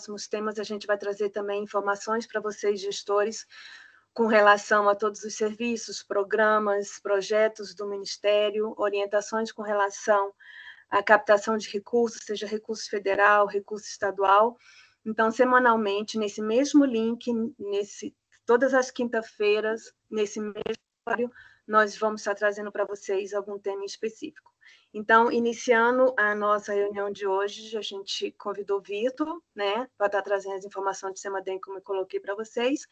próximos temas a gente vai trazer também informações para vocês, gestores, com relação a todos os serviços, programas, projetos do Ministério, orientações com relação à captação de recursos, seja recurso federal, recurso estadual. Então, semanalmente, nesse mesmo link, nesse, todas as quinta-feiras, nesse mesmo horário, nós vamos estar trazendo para vocês algum tema específico. Então, iniciando a nossa reunião de hoje, a gente convidou o Vitor, né, para estar tá trazendo as informações de SEMADEM, como eu coloquei para vocês.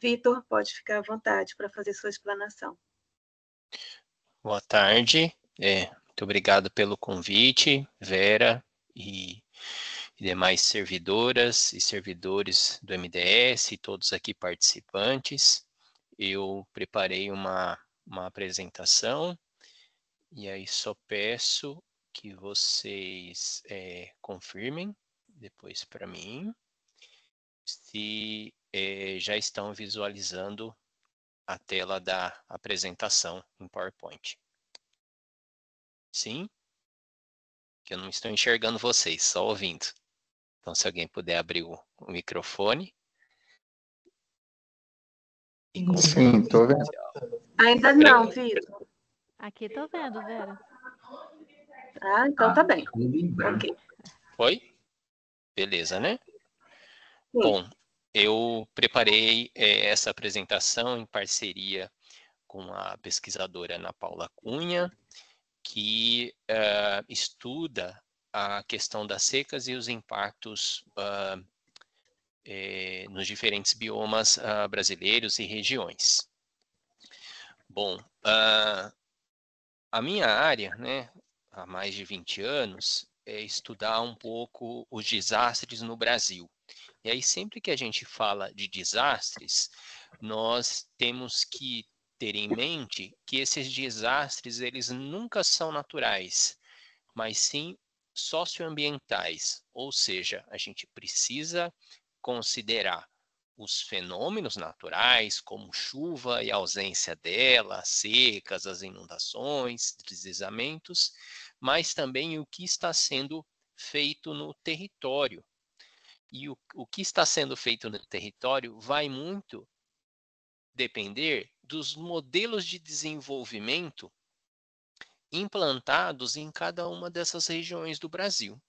Vitor, pode ficar à vontade para fazer sua explanação. Boa tarde, é, muito obrigado pelo convite, Vera e demais servidoras e servidores do MDS e todos aqui participantes. Eu preparei uma, uma apresentação e aí só peço que vocês é, confirmem depois para mim se é, já estão visualizando a tela da apresentação em PowerPoint. Sim? Que eu não estou enxergando vocês, só ouvindo. Então, se alguém puder abrir o, o microfone. Sim, estou vendo. Ainda não, Vitor. Aqui tô vendo, Vera. Ah, então tá bem. Ah, okay. Beleza, né? Sim. Bom, eu preparei é, essa apresentação em parceria com a pesquisadora Ana Paula Cunha, que uh, estuda a questão das secas e os impactos uh, nos diferentes biomas uh, brasileiros e regiões. Bom, uh, a minha área, né, há mais de 20 anos, é estudar um pouco os desastres no Brasil. E aí, sempre que a gente fala de desastres, nós temos que ter em mente que esses desastres, eles nunca são naturais, mas sim socioambientais, ou seja, a gente precisa considerar os fenômenos naturais, como chuva e ausência dela, secas, as inundações, deslizamentos, mas também o que está sendo feito no território. E o, o que está sendo feito no território vai muito depender dos modelos de desenvolvimento implantados em cada uma dessas regiões do Brasil.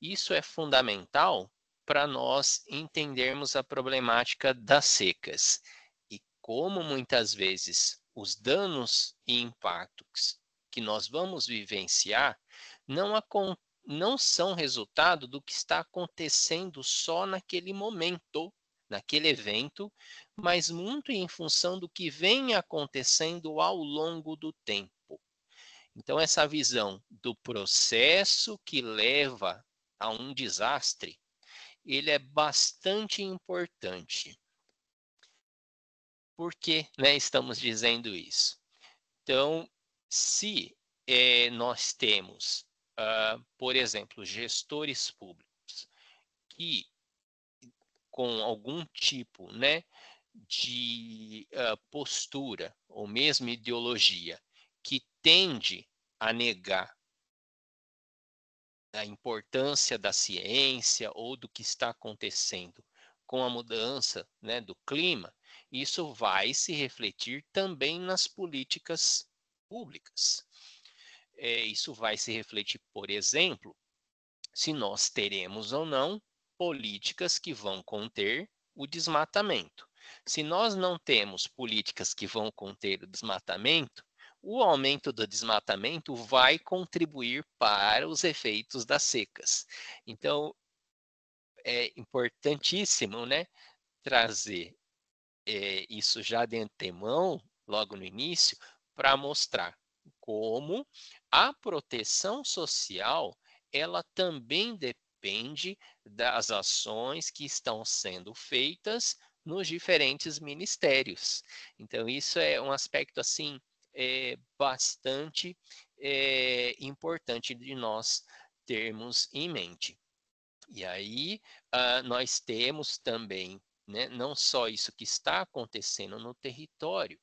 Isso é fundamental para nós entendermos a problemática das secas e como muitas vezes os danos e impactos que nós vamos vivenciar não, não são resultado do que está acontecendo só naquele momento, naquele evento, mas muito em função do que vem acontecendo ao longo do tempo. Então, essa visão do processo que leva a um desastre ele é bastante importante. Por que né, estamos dizendo isso? Então, se é, nós temos, uh, por exemplo, gestores públicos que com algum tipo né, de uh, postura ou mesmo ideologia que tende a negar a importância da ciência ou do que está acontecendo com a mudança né, do clima, isso vai se refletir também nas políticas públicas. É, isso vai se refletir, por exemplo, se nós teremos ou não políticas que vão conter o desmatamento. Se nós não temos políticas que vão conter o desmatamento, o aumento do desmatamento vai contribuir para os efeitos das secas. Então, é importantíssimo né, trazer é, isso já de antemão, logo no início, para mostrar como a proteção social ela também depende das ações que estão sendo feitas nos diferentes ministérios. Então, isso é um aspecto assim é, bastante é, importante de nós termos em mente. E aí uh, nós temos também né, não só isso que está acontecendo no território,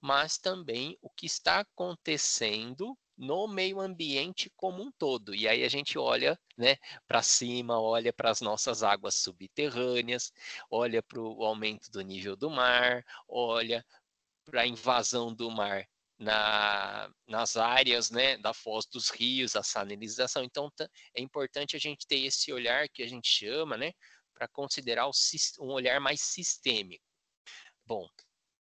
mas também o que está acontecendo no meio ambiente como um todo. E aí a gente olha né, para cima, olha para as nossas águas subterrâneas, olha para o aumento do nível do mar, olha para a invasão do mar na, nas áreas né, da foz dos rios, a salinização. Então, é importante a gente ter esse olhar que a gente chama né, para considerar o, um olhar mais sistêmico. Bom,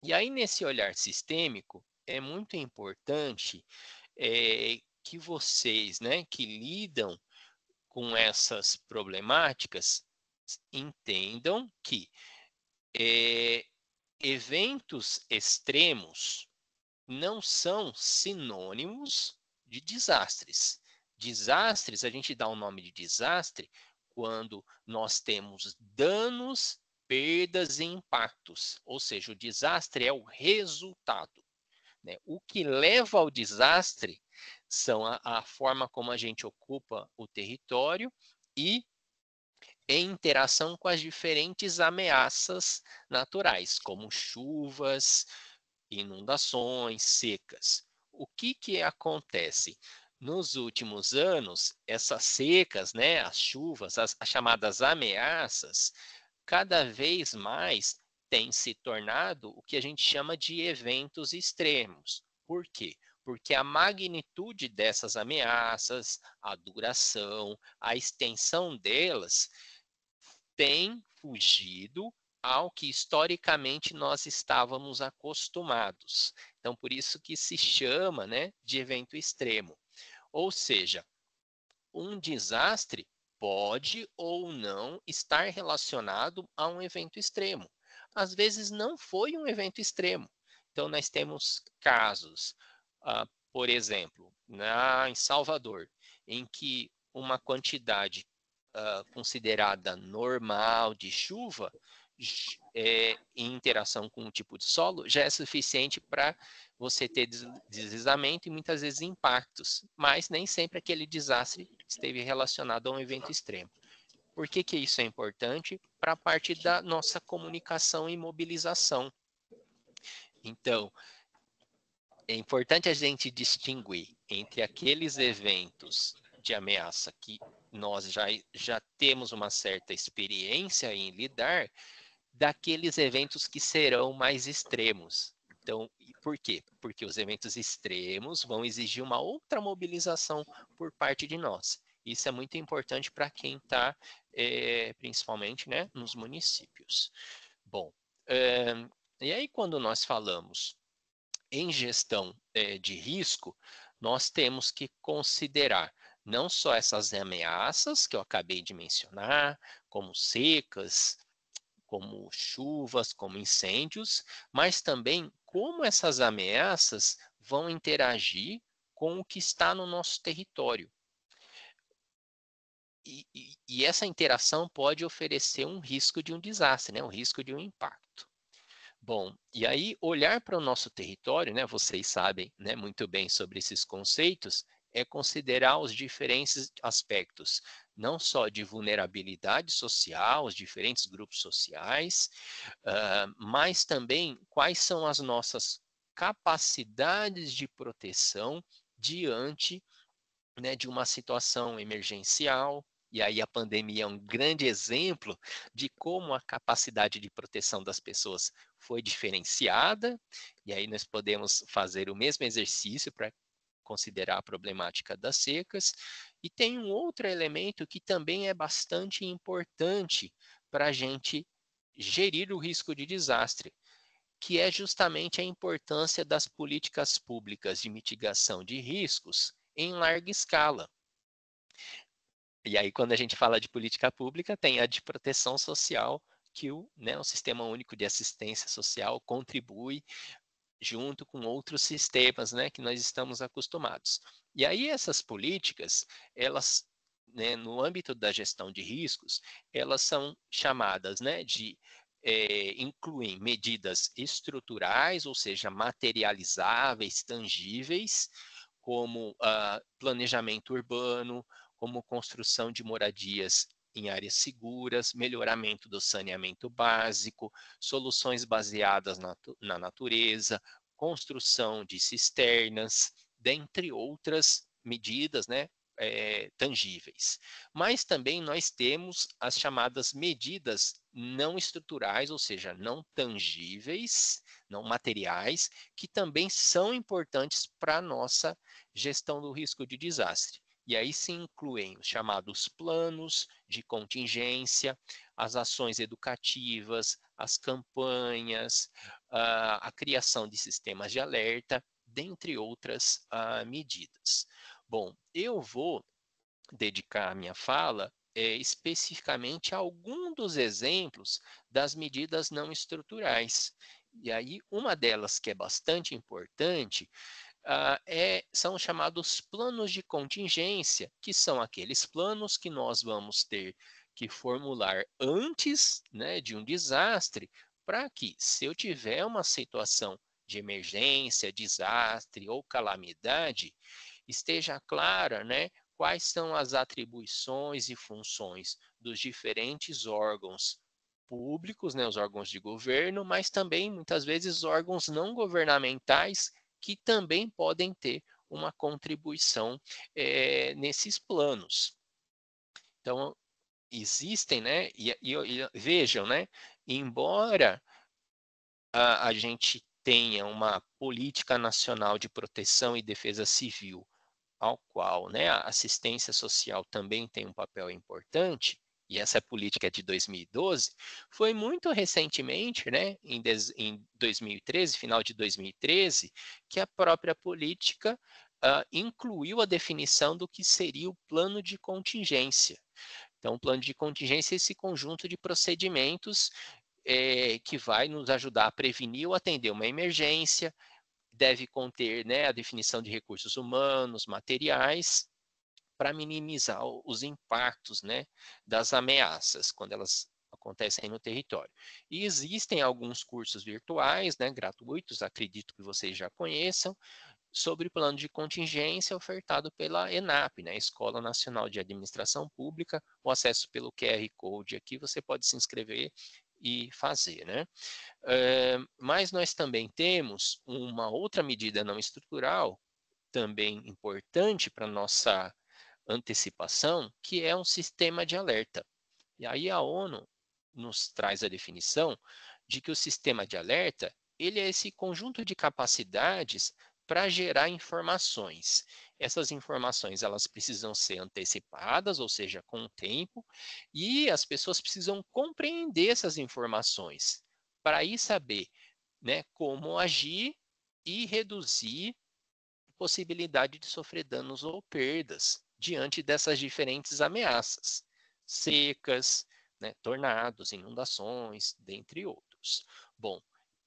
e aí nesse olhar sistêmico, é muito importante é, que vocês né, que lidam com essas problemáticas entendam que é, eventos extremos não são sinônimos de desastres. Desastres, a gente dá o um nome de desastre quando nós temos danos, perdas e impactos. Ou seja, o desastre é o resultado. Né? O que leva ao desastre são a, a forma como a gente ocupa o território e em interação com as diferentes ameaças naturais, como chuvas, inundações, secas. O que, que acontece? Nos últimos anos, essas secas, né, as chuvas, as, as chamadas ameaças, cada vez mais têm se tornado o que a gente chama de eventos extremos. Por quê? Porque a magnitude dessas ameaças, a duração, a extensão delas, tem fugido ao que historicamente nós estávamos acostumados. Então, por isso que se chama né, de evento extremo. Ou seja, um desastre pode ou não estar relacionado a um evento extremo. Às vezes não foi um evento extremo. Então, nós temos casos, ah, por exemplo, na, em Salvador, em que uma quantidade ah, considerada normal de chuva é, em interação com o tipo de solo já é suficiente para você ter deslizamento e muitas vezes impactos, mas nem sempre aquele desastre esteve relacionado a um evento extremo. Por que, que isso é importante? Para a parte da nossa comunicação e mobilização. Então, é importante a gente distinguir entre aqueles eventos de ameaça que nós já, já temos uma certa experiência em lidar daqueles eventos que serão mais extremos. Então, por quê? Porque os eventos extremos vão exigir uma outra mobilização por parte de nós. Isso é muito importante para quem está, é, principalmente, né, nos municípios. Bom, é, e aí quando nós falamos em gestão é, de risco, nós temos que considerar não só essas ameaças que eu acabei de mencionar, como secas, como chuvas, como incêndios, mas também como essas ameaças vão interagir com o que está no nosso território. E, e, e, essa interação pode oferecer um risco de um desastre, né? um risco de um impacto. Bom, e aí olhar para o nosso território, né? vocês sabem né? muito bem sobre esses conceitos, é considerar os diferentes aspectos não só de vulnerabilidade social, os diferentes grupos sociais, uh, mas também quais são as nossas capacidades de proteção diante né, de uma situação emergencial, e aí a pandemia é um grande exemplo de como a capacidade de proteção das pessoas foi diferenciada. E aí nós podemos fazer o mesmo exercício para considerar a problemática das secas. E tem um outro elemento que também é bastante importante para a gente gerir o risco de desastre, que é justamente a importância das políticas públicas de mitigação de riscos em larga escala. E aí, quando a gente fala de política pública, tem a de proteção social, que o, né, o Sistema Único de Assistência Social contribui junto com outros sistemas né, que nós estamos acostumados. E aí essas políticas, elas, né, no âmbito da gestão de riscos, elas são chamadas né, de é, incluem medidas estruturais, ou seja, materializáveis, tangíveis, como ah, planejamento urbano, como construção de moradias em áreas seguras, melhoramento do saneamento básico, soluções baseadas na, na natureza, construção de cisternas, dentre outras medidas né, é, tangíveis. Mas também nós temos as chamadas medidas não estruturais, ou seja, não tangíveis, não materiais, que também são importantes para a nossa gestão do risco de desastre. E aí se incluem os chamados planos de contingência, as ações educativas, as campanhas, a criação de sistemas de alerta, dentre outras medidas. Bom, eu vou dedicar a minha fala é, especificamente a algum dos exemplos das medidas não estruturais. E aí, uma delas que é bastante importante Uh, é, são chamados planos de contingência, que são aqueles planos que nós vamos ter que formular antes né, de um desastre, para que, se eu tiver uma situação de emergência, desastre ou calamidade, esteja clara né, quais são as atribuições e funções dos diferentes órgãos públicos, né, os órgãos de governo, mas também, muitas vezes, órgãos não governamentais que também podem ter uma contribuição é, nesses planos. Então, existem, né? E, e, e vejam, né? Embora a, a gente tenha uma política nacional de proteção e defesa civil, ao qual né, a assistência social também tem um papel importante, e essa política é de 2012, foi muito recentemente, né, em, em 2013, final de 2013, que a própria política uh, incluiu a definição do que seria o plano de contingência. Então, o plano de contingência é esse conjunto de procedimentos é, que vai nos ajudar a prevenir ou atender uma emergência, deve conter né, a definição de recursos humanos, materiais, para minimizar os impactos né, das ameaças, quando elas acontecem no território. E existem alguns cursos virtuais, né, gratuitos, acredito que vocês já conheçam, sobre plano de contingência ofertado pela ENAP, né, Escola Nacional de Administração Pública, o acesso pelo QR Code aqui, você pode se inscrever e fazer, né? mas nós também temos uma outra medida não estrutural, também importante para nossa antecipação, que é um sistema de alerta. E aí a ONU nos traz a definição de que o sistema de alerta ele é esse conjunto de capacidades para gerar informações. Essas informações elas precisam ser antecipadas, ou seja, com o tempo, e as pessoas precisam compreender essas informações para aí saber, né, como agir e reduzir a possibilidade de sofrer danos ou perdas diante dessas diferentes ameaças, secas, né, tornados, inundações, dentre outros. Bom,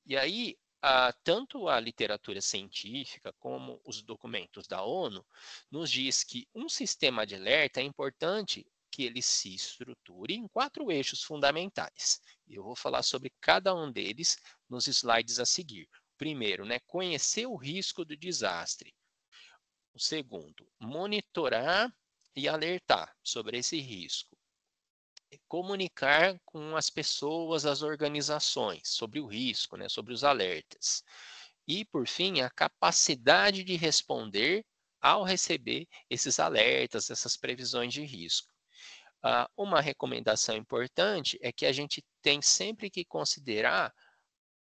e aí a, tanto a literatura científica como os documentos da ONU nos diz que um sistema de alerta é importante que ele se estruture em quatro eixos fundamentais. Eu vou falar sobre cada um deles nos slides a seguir. Primeiro, né, conhecer o risco do desastre. O segundo, monitorar e alertar sobre esse risco. É comunicar com as pessoas, as organizações, sobre o risco, né, sobre os alertas. E, por fim, a capacidade de responder ao receber esses alertas, essas previsões de risco. Ah, uma recomendação importante é que a gente tem sempre que considerar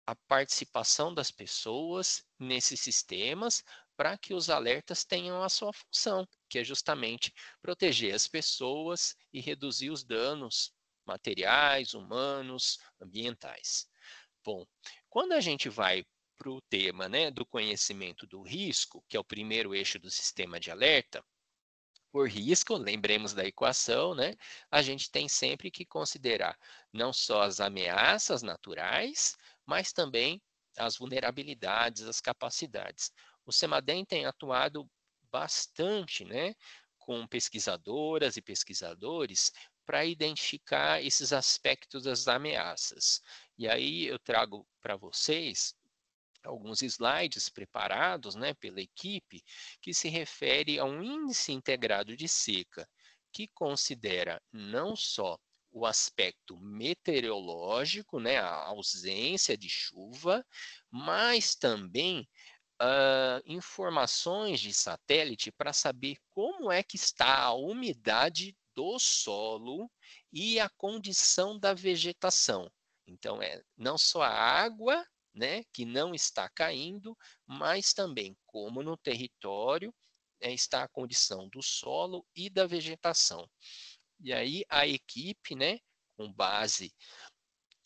a participação das pessoas nesses sistemas, para que os alertas tenham a sua função, que é justamente proteger as pessoas e reduzir os danos materiais, humanos, ambientais. Bom, quando a gente vai para o tema né, do conhecimento do risco, que é o primeiro eixo do sistema de alerta, por risco, lembremos da equação, né? A gente tem sempre que considerar não só as ameaças naturais, mas também as vulnerabilidades, as capacidades o Semadem tem atuado bastante, né, com pesquisadoras e pesquisadores para identificar esses aspectos das ameaças. E aí eu trago para vocês alguns slides preparados, né, pela equipe, que se refere a um índice integrado de seca que considera não só o aspecto meteorológico, né, a ausência de chuva, mas também uh, informações de satélite para saber como é que está a umidade do solo e a condição da vegetação. Então, é não só a água né, que não está caindo, mas também como no território é, está a condição do solo e da vegetação. E aí a equipe, né, com base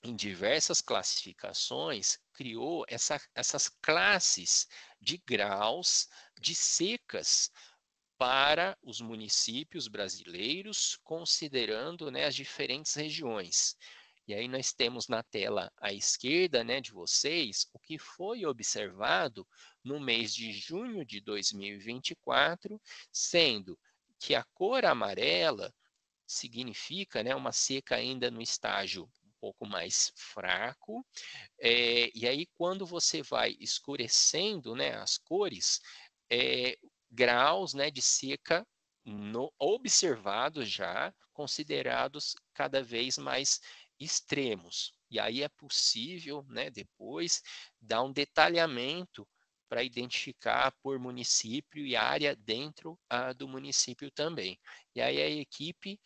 em diversas classificações, criou essa, essas classes de graus de secas para os municípios brasileiros, considerando né, as diferentes regiões. E aí nós temos na tela à esquerda né, de vocês o que foi observado no mês de junho de 2024, sendo que a cor amarela significa né, uma seca ainda no estágio pouco mais fraco. É, e aí, quando você vai escurecendo né, as cores, é, graus né, de seca no, observados já, considerados cada vez mais extremos. E aí é possível, né, depois, dar um detalhamento para identificar por município e área dentro ah, do município também. E aí a equipe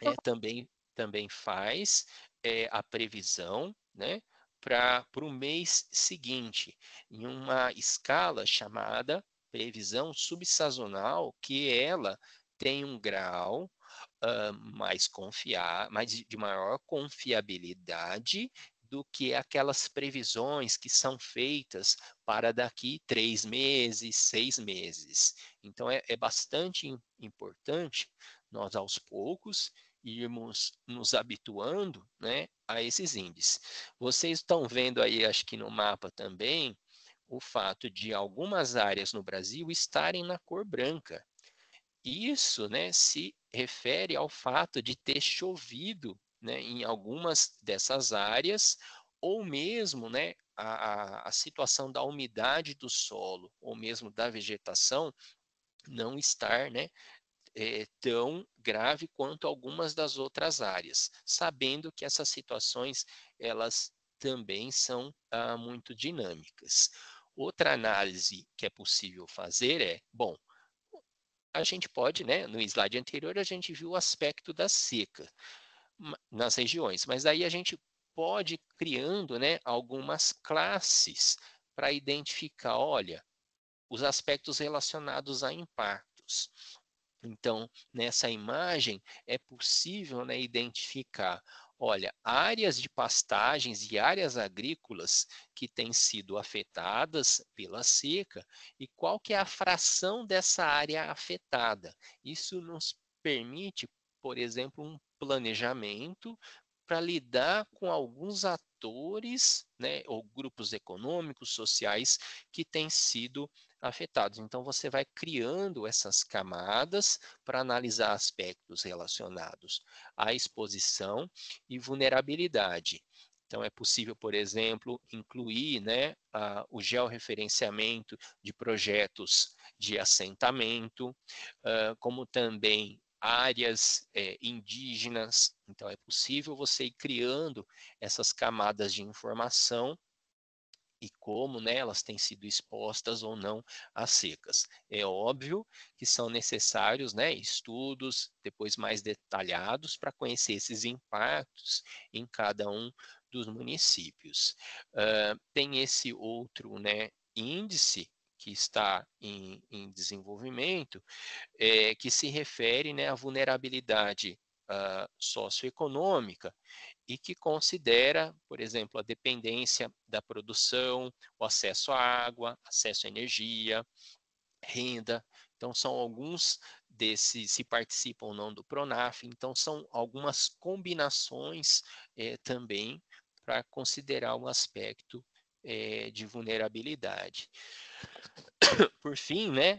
eh, também, também faz é a previsão, né? Para o mês seguinte, em uma escala chamada previsão subsazonal, que ela tem um grau uh, mais confiar, mais de maior confiabilidade do que aquelas previsões que são feitas para daqui três meses, seis meses. Então é, é bastante importante nós aos poucos irmos nos habituando né, a esses índices. Vocês estão vendo aí, acho que no mapa também, o fato de algumas áreas no Brasil estarem na cor branca. Isso né, se refere ao fato de ter chovido né, em algumas dessas áreas, ou mesmo né, a, a situação da umidade do solo, ou mesmo da vegetação, não estar né, é, tão grave quanto algumas das outras áreas, sabendo que essas situações elas também são ah, muito dinâmicas. Outra análise que é possível fazer é, bom, a gente pode, né, no slide anterior a gente viu o aspecto da seca nas regiões, mas aí a gente pode criando, né, algumas classes para identificar, olha, os aspectos relacionados a impactos. Então, nessa imagem, é possível né, identificar olha, áreas de pastagens e áreas agrícolas que têm sido afetadas pela seca e qual que é a fração dessa área afetada. Isso nos permite, por exemplo, um planejamento para lidar com alguns atores, né, ou grupos econômicos, sociais que têm sido afetados. Então, você vai criando essas camadas para analisar aspectos relacionados à exposição e vulnerabilidade. Então, é possível, por exemplo, incluir né, a, o georreferenciamento de projetos de assentamento, uh, como também áreas é, indígenas. Então, é possível você ir criando essas camadas de informação e como né, elas têm sido expostas ou não às secas. É óbvio que são necessários né, estudos depois mais detalhados para conhecer esses impactos em cada um dos municípios. Uh, tem esse outro né, índice que está em, em desenvolvimento, é, que se refere né, à vulnerabilidade uh, socioeconômica e que considera, por exemplo, a dependência da produção, o acesso à água, acesso à energia, renda. Então, são alguns desses, se participam ou não do PRONAF. Então, são algumas combinações eh, também para considerar o um aspecto eh, de vulnerabilidade. Por fim, né,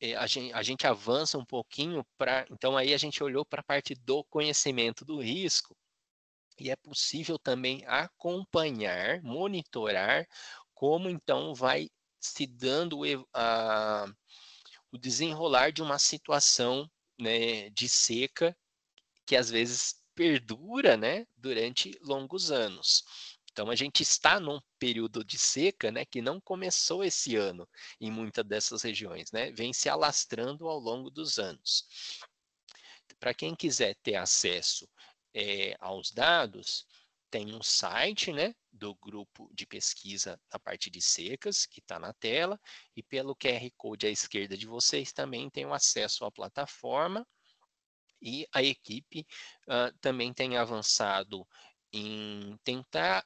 eh, a gente, a gente, avança um pouquinho para. Então, aí a gente olhou para a parte do conhecimento do risco e é possível também acompanhar, monitorar como então vai se dando a, o desenrolar de uma situação né, de seca que às vezes perdura né, durante longos anos. Então a gente está num período de seca, né, que não começou esse ano em muitas dessas regiões, né, vem se alastrando ao longo dos anos. Para quem quiser ter acesso é, aos dados, tem um site né, do grupo de pesquisa na parte de secas, que está na tela, e pelo QR Code à esquerda de vocês também tem o acesso à plataforma, e a equipe uh, também tem avançado em tentar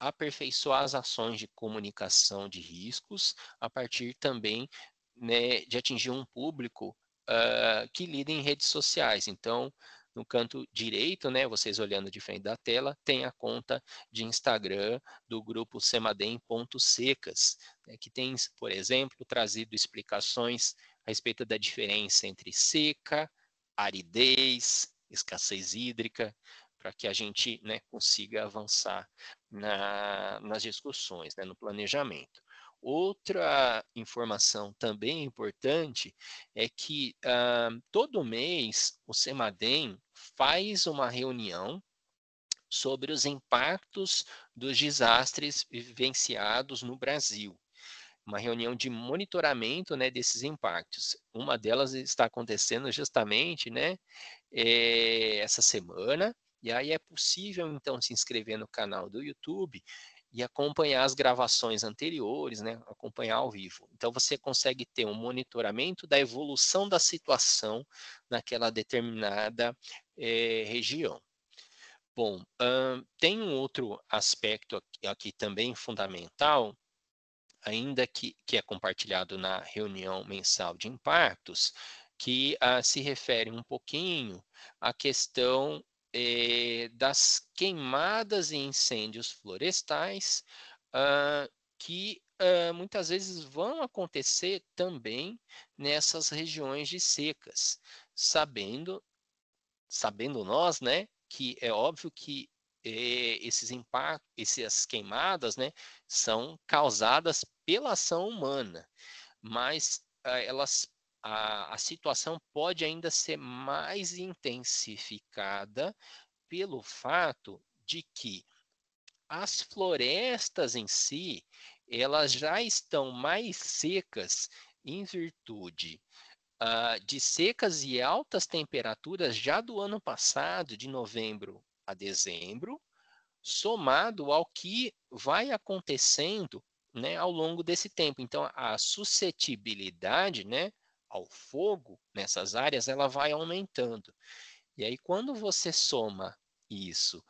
aperfeiçoar as ações de comunicação de riscos, a partir também né, de atingir um público uh, que lida em redes sociais. Então, no canto direito, né, vocês olhando de frente da tela, tem a conta de Instagram do grupo semadem.secas, né, que tem, por exemplo, trazido explicações a respeito da diferença entre seca, aridez, escassez hídrica, para que a gente né, consiga avançar na, nas discussões, né, no planejamento. Outra informação também importante é que ah, todo mês o SEMADEM faz uma reunião sobre os impactos dos desastres vivenciados no Brasil. Uma reunião de monitoramento né, desses impactos. Uma delas está acontecendo justamente né, é, essa semana, e aí é possível, então, se inscrever no canal do YouTube e acompanhar as gravações anteriores, né? acompanhar ao vivo. Então você consegue ter um monitoramento da evolução da situação naquela determinada eh, região. Bom, tem um outro aspecto aqui, aqui também fundamental, ainda que, que, é compartilhado na reunião mensal de impactos, que ah, se refere um pouquinho à questão eh, das queimadas e incêndios florestais ah, que ah, muitas vezes vão acontecer também nessas regiões de secas, sabendo, sabendo nós, né, que é óbvio que eh, esses impactos, essas queimadas, né, são causadas pela ação humana, mas ah, elas a, a situação pode ainda ser mais intensificada pelo fato de que as florestas em si, elas já estão mais secas em virtude uh, de secas e altas temperaturas já do ano passado, de novembro a dezembro, somado ao que vai acontecendo né, ao longo desse tempo. Então, a suscetibilidade né, ao fogo nessas áreas, ela vai aumentando. E aí, quando você soma isso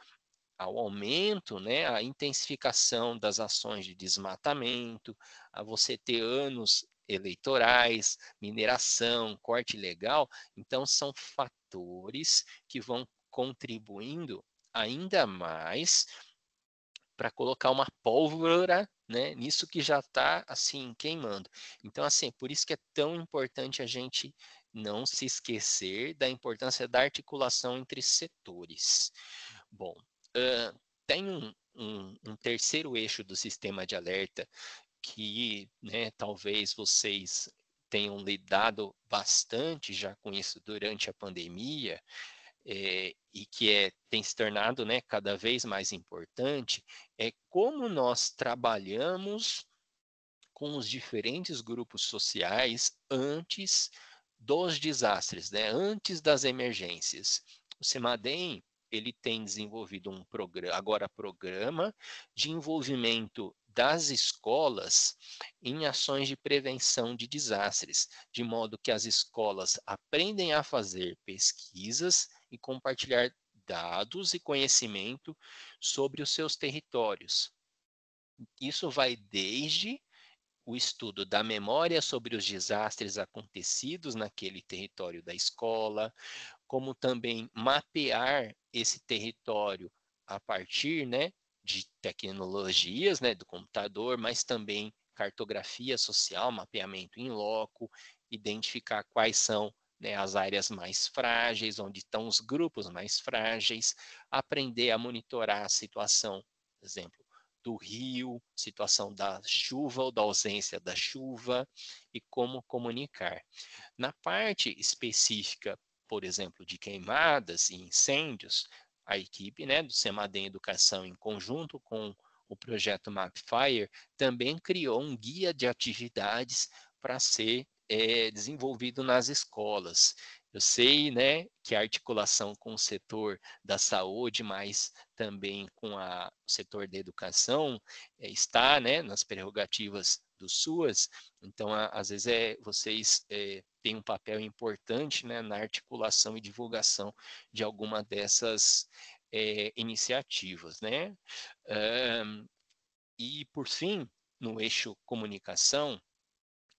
ao aumento, né, a intensificação das ações de desmatamento, a você ter anos eleitorais, mineração, corte legal, então são fatores que vão contribuindo ainda mais para colocar uma pólvora né, nisso que já está assim queimando. Então, assim, por isso que é tão importante a gente não se esquecer da importância da articulação entre setores. Bom, uh, tem um, um, um terceiro eixo do sistema de alerta que, né, talvez vocês tenham lidado bastante já com isso durante a pandemia, é, e que é, tem se tornado né, cada vez mais importante, é como nós trabalhamos com os diferentes grupos sociais antes dos desastres, né, antes das emergências. O CEMADEM ele tem desenvolvido um programa, agora programa de envolvimento das escolas em ações de prevenção de desastres, de modo que as escolas aprendem a fazer pesquisas e compartilhar dados e conhecimento sobre os seus territórios. Isso vai desde o estudo da memória sobre os desastres acontecidos naquele território da escola, como também mapear esse território a partir né, de tecnologias né, do computador, mas também cartografia social, mapeamento em loco, identificar quais são né, as áreas mais frágeis, onde estão os grupos mais frágeis, aprender a monitorar a situação, por exemplo, do rio, situação da chuva ou da ausência da chuva e como comunicar. Na parte específica, por exemplo, de queimadas e incêndios, a equipe né, do SEMADEM Educação, em conjunto com o projeto MapFire, também criou um guia de atividades para ser é desenvolvido nas escolas. Eu sei, né, que a articulação com o setor da saúde, mas também com a, o setor da educação, é, está, né, nas prerrogativas do SUAS. Então, a, às vezes, é, vocês é, têm um papel importante, né, na articulação e divulgação de alguma dessas é, iniciativas, né? Um, e, por fim, no eixo comunicação,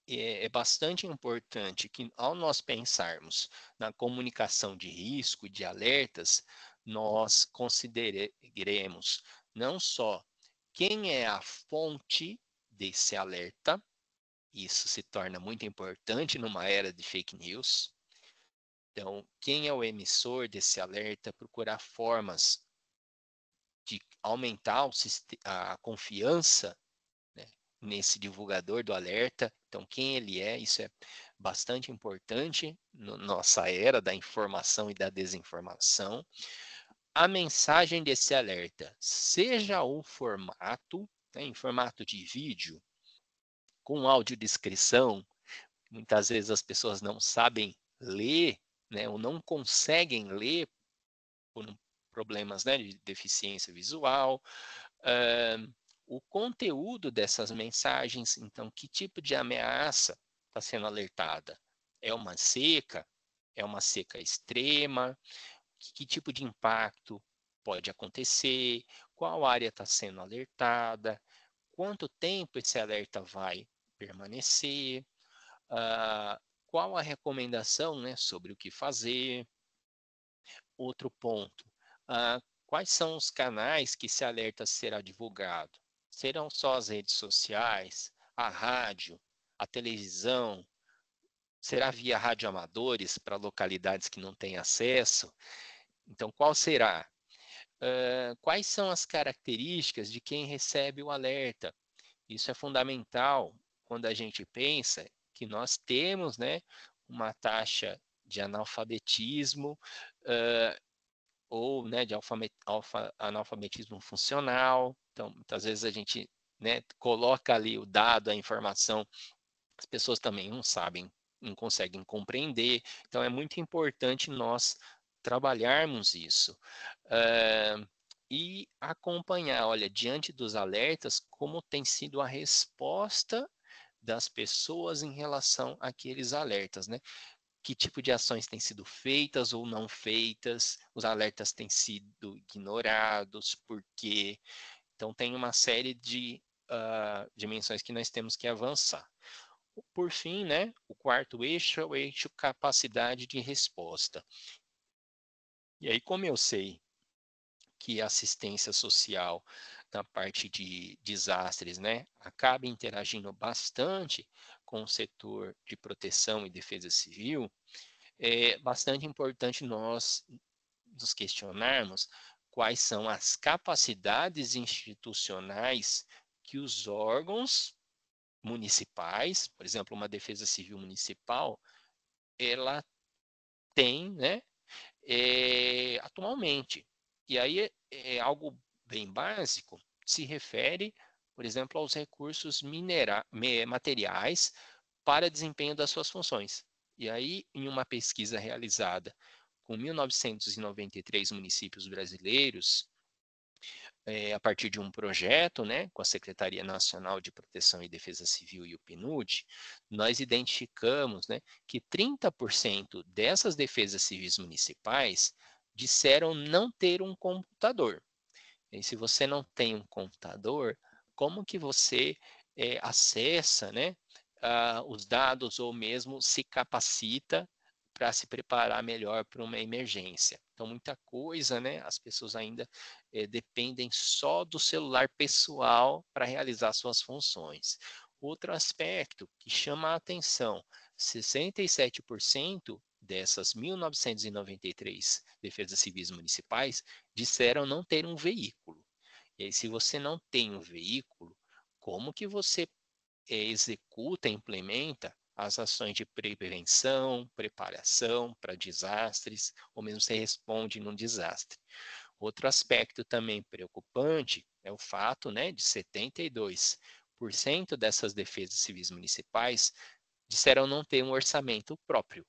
é, é, bastante importante que, ao nós pensarmos na comunicação de risco, de alertas, nós consideremos não só quem é a fonte desse alerta, isso se torna muito importante numa era de fake news. Então, quem é o emissor desse alerta, procurar formas de aumentar a confiança nesse divulgador do alerta. Então, quem ele é, isso é bastante importante na no nossa era da informação e da desinformação. A mensagem desse alerta, seja o formato, né, em formato de vídeo, com audiodescrição, muitas vezes as pessoas não sabem ler, né, ou não conseguem ler por problemas né, de deficiência visual. Uh, o conteúdo dessas mensagens, então, que tipo de ameaça está sendo alertada? É uma seca? É uma seca extrema? Que, que tipo de impacto pode acontecer? Qual área está sendo alertada? Quanto tempo esse alerta vai permanecer? Uh, qual a recomendação né, sobre o que fazer? Outro ponto: uh, quais são os canais que esse alerta será divulgado? serão só as redes sociais, a rádio, a televisão? Será via rádio amadores para localidades que não têm acesso? Então, qual será? Uh, quais são as características de quem recebe o alerta? Isso é fundamental quando a gente pensa que nós temos né, uma taxa de analfabetismo uh, ou né, de alfa, analfabetismo funcional, então, muitas vezes a gente né, coloca ali o dado, a informação, as pessoas também não sabem, não conseguem compreender. Então, é muito importante nós trabalharmos isso. Uh, e acompanhar, olha, diante dos alertas, como tem sido a resposta das pessoas em relação àqueles alertas, né? Que tipo de ações têm sido feitas ou não feitas, os alertas têm sido ignorados, por quê? Então, tem uma série de uh, dimensões que nós temos que avançar. Por fim, né, o quarto eixo é o eixo capacidade de resposta. E aí, como eu sei que a assistência social na parte de desastres, né, acaba interagindo bastante com o setor de proteção e defesa civil, é bastante importante nós nos questionarmos quais são as capacidades institucionais que os órgãos municipais, por exemplo, uma defesa civil municipal, ela tem, né, é, atualmente. E aí é, é algo bem básico, se refere, por exemplo, aos recursos materiais para desempenho das suas funções. E aí, em uma pesquisa realizada com 1.993 municípios brasileiros, é, a partir de um projeto né, com a Secretaria Nacional de Proteção e Defesa Civil e o PNUD, nós identificamos né, que 30% dessas defesas civis municipais disseram não ter um computador. E se você não tem um computador, como que você é, acessa né, uh, os dados ou mesmo se capacita para se preparar melhor para uma emergência. Então, muita coisa, né? As pessoas ainda é, dependem só do celular pessoal para realizar suas funções. Outro aspecto que chama a atenção: 67% dessas 1.993 defesas civis municipais disseram não ter um veículo. E aí, se você não tem um veículo, como que você é, executa, implementa as ações de prevenção, preparação para desastres, ou mesmo se responde num desastre. Outro aspecto também preocupante é o fato né, de 72% dessas defesas civis municipais disseram não ter um orçamento próprio.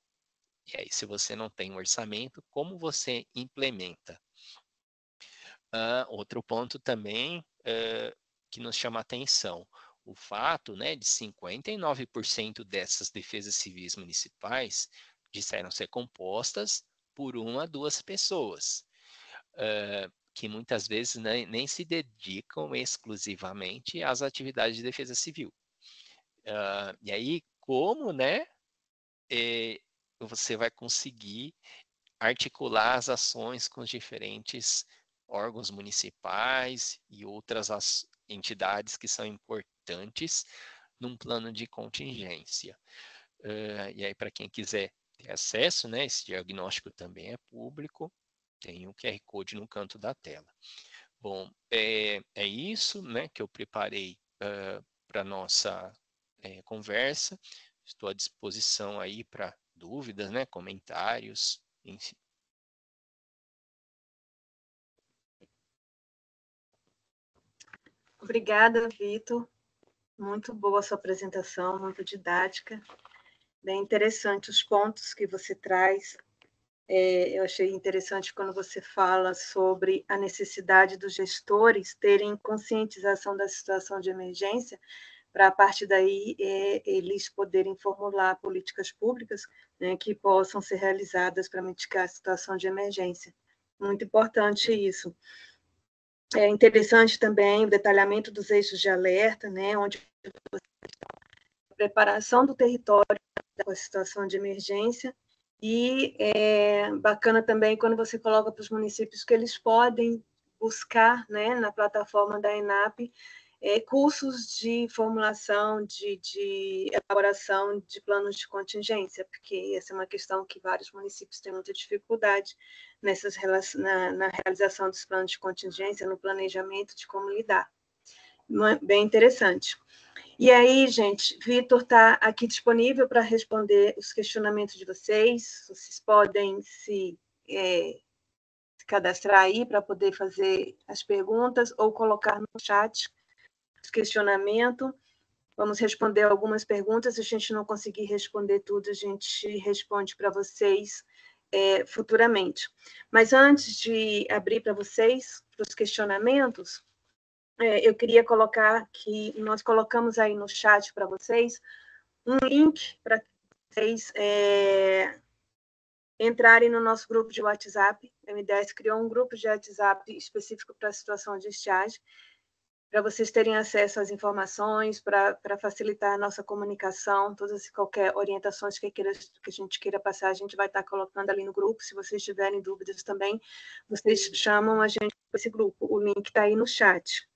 E aí, se você não tem um orçamento, como você implementa? Uh, outro ponto também uh, que nos chama atenção, o fato né, de 59% dessas defesas civis municipais disseram ser compostas por uma a duas pessoas, uh, que muitas vezes nem, né, nem, se dedicam exclusivamente às atividades de defesa civil. Uh, e aí, como né, eh, você vai conseguir articular as ações com os diferentes órgãos municipais e outras, entidades que são importantes num plano de contingência. Uh, e aí, para quem quiser ter acesso, né, esse diagnóstico também é público, tem o um QR Code no canto da tela. Bom, é, é isso né, que eu preparei uh, para a nossa é, conversa. Estou à disposição aí para dúvidas, né, comentários, Obrigada, Vitor. Muito boa a sua apresentação, muito didática. Bem interessante os pontos que você traz. É, eu achei interessante quando você fala sobre a necessidade dos gestores terem conscientização da situação de emergência, para a partir daí é, eles poderem formular políticas públicas né, que possam ser realizadas para mitigar a situação de emergência. Muito importante isso. É interessante também o detalhamento dos eixos de alerta, né, onde a preparação do território com a situação de emergência e é bacana também quando você coloca para os municípios que eles podem buscar né, na plataforma da ENAP é, cursos de formulação, de, de, elaboração de planos de contingência, porque essa é uma questão que vários municípios têm muita dificuldade nessas, na, na realização dos planos de contingência, no planejamento de como lidar. É? Bem interessante. E aí, gente, Vitor está aqui disponível para responder os questionamentos de vocês. Vocês podem se, é, se cadastrar aí para poder fazer as perguntas ou colocar no chat questionamento. Vamos responder algumas perguntas. Se a gente não conseguir responder tudo, a gente responde para vocês é, futuramente. Mas antes de abrir para vocês os questionamentos, é, eu queria colocar que nós colocamos aí no chat para vocês um link para vocês é, entrarem no nosso grupo de WhatsApp. A MDS criou um grupo de WhatsApp específico para a situação de estiagem para vocês terem acesso às informações, para facilitar a nossa comunicação, todas e qualquer orientações que, queira, que a gente queira passar, a gente vai estar tá colocando ali no grupo. Se vocês tiverem dúvidas também, vocês chamam a gente para esse grupo. O link está aí no chat.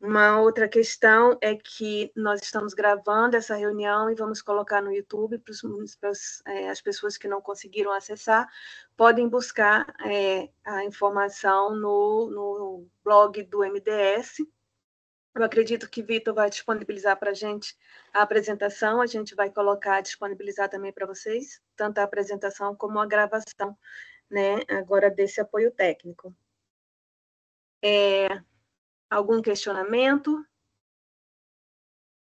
Uma outra questão é que nós estamos gravando essa reunião e vamos colocar no YouTube para é, as pessoas que não conseguiram acessar, podem buscar é, a informação no, no blog do MDS, eu acredito que Vitor vai disponibilizar para a gente a apresentação. A gente vai colocar, disponibilizar também para vocês, tanto a apresentação como a gravação, né? Agora desse apoio técnico. É, algum questionamento?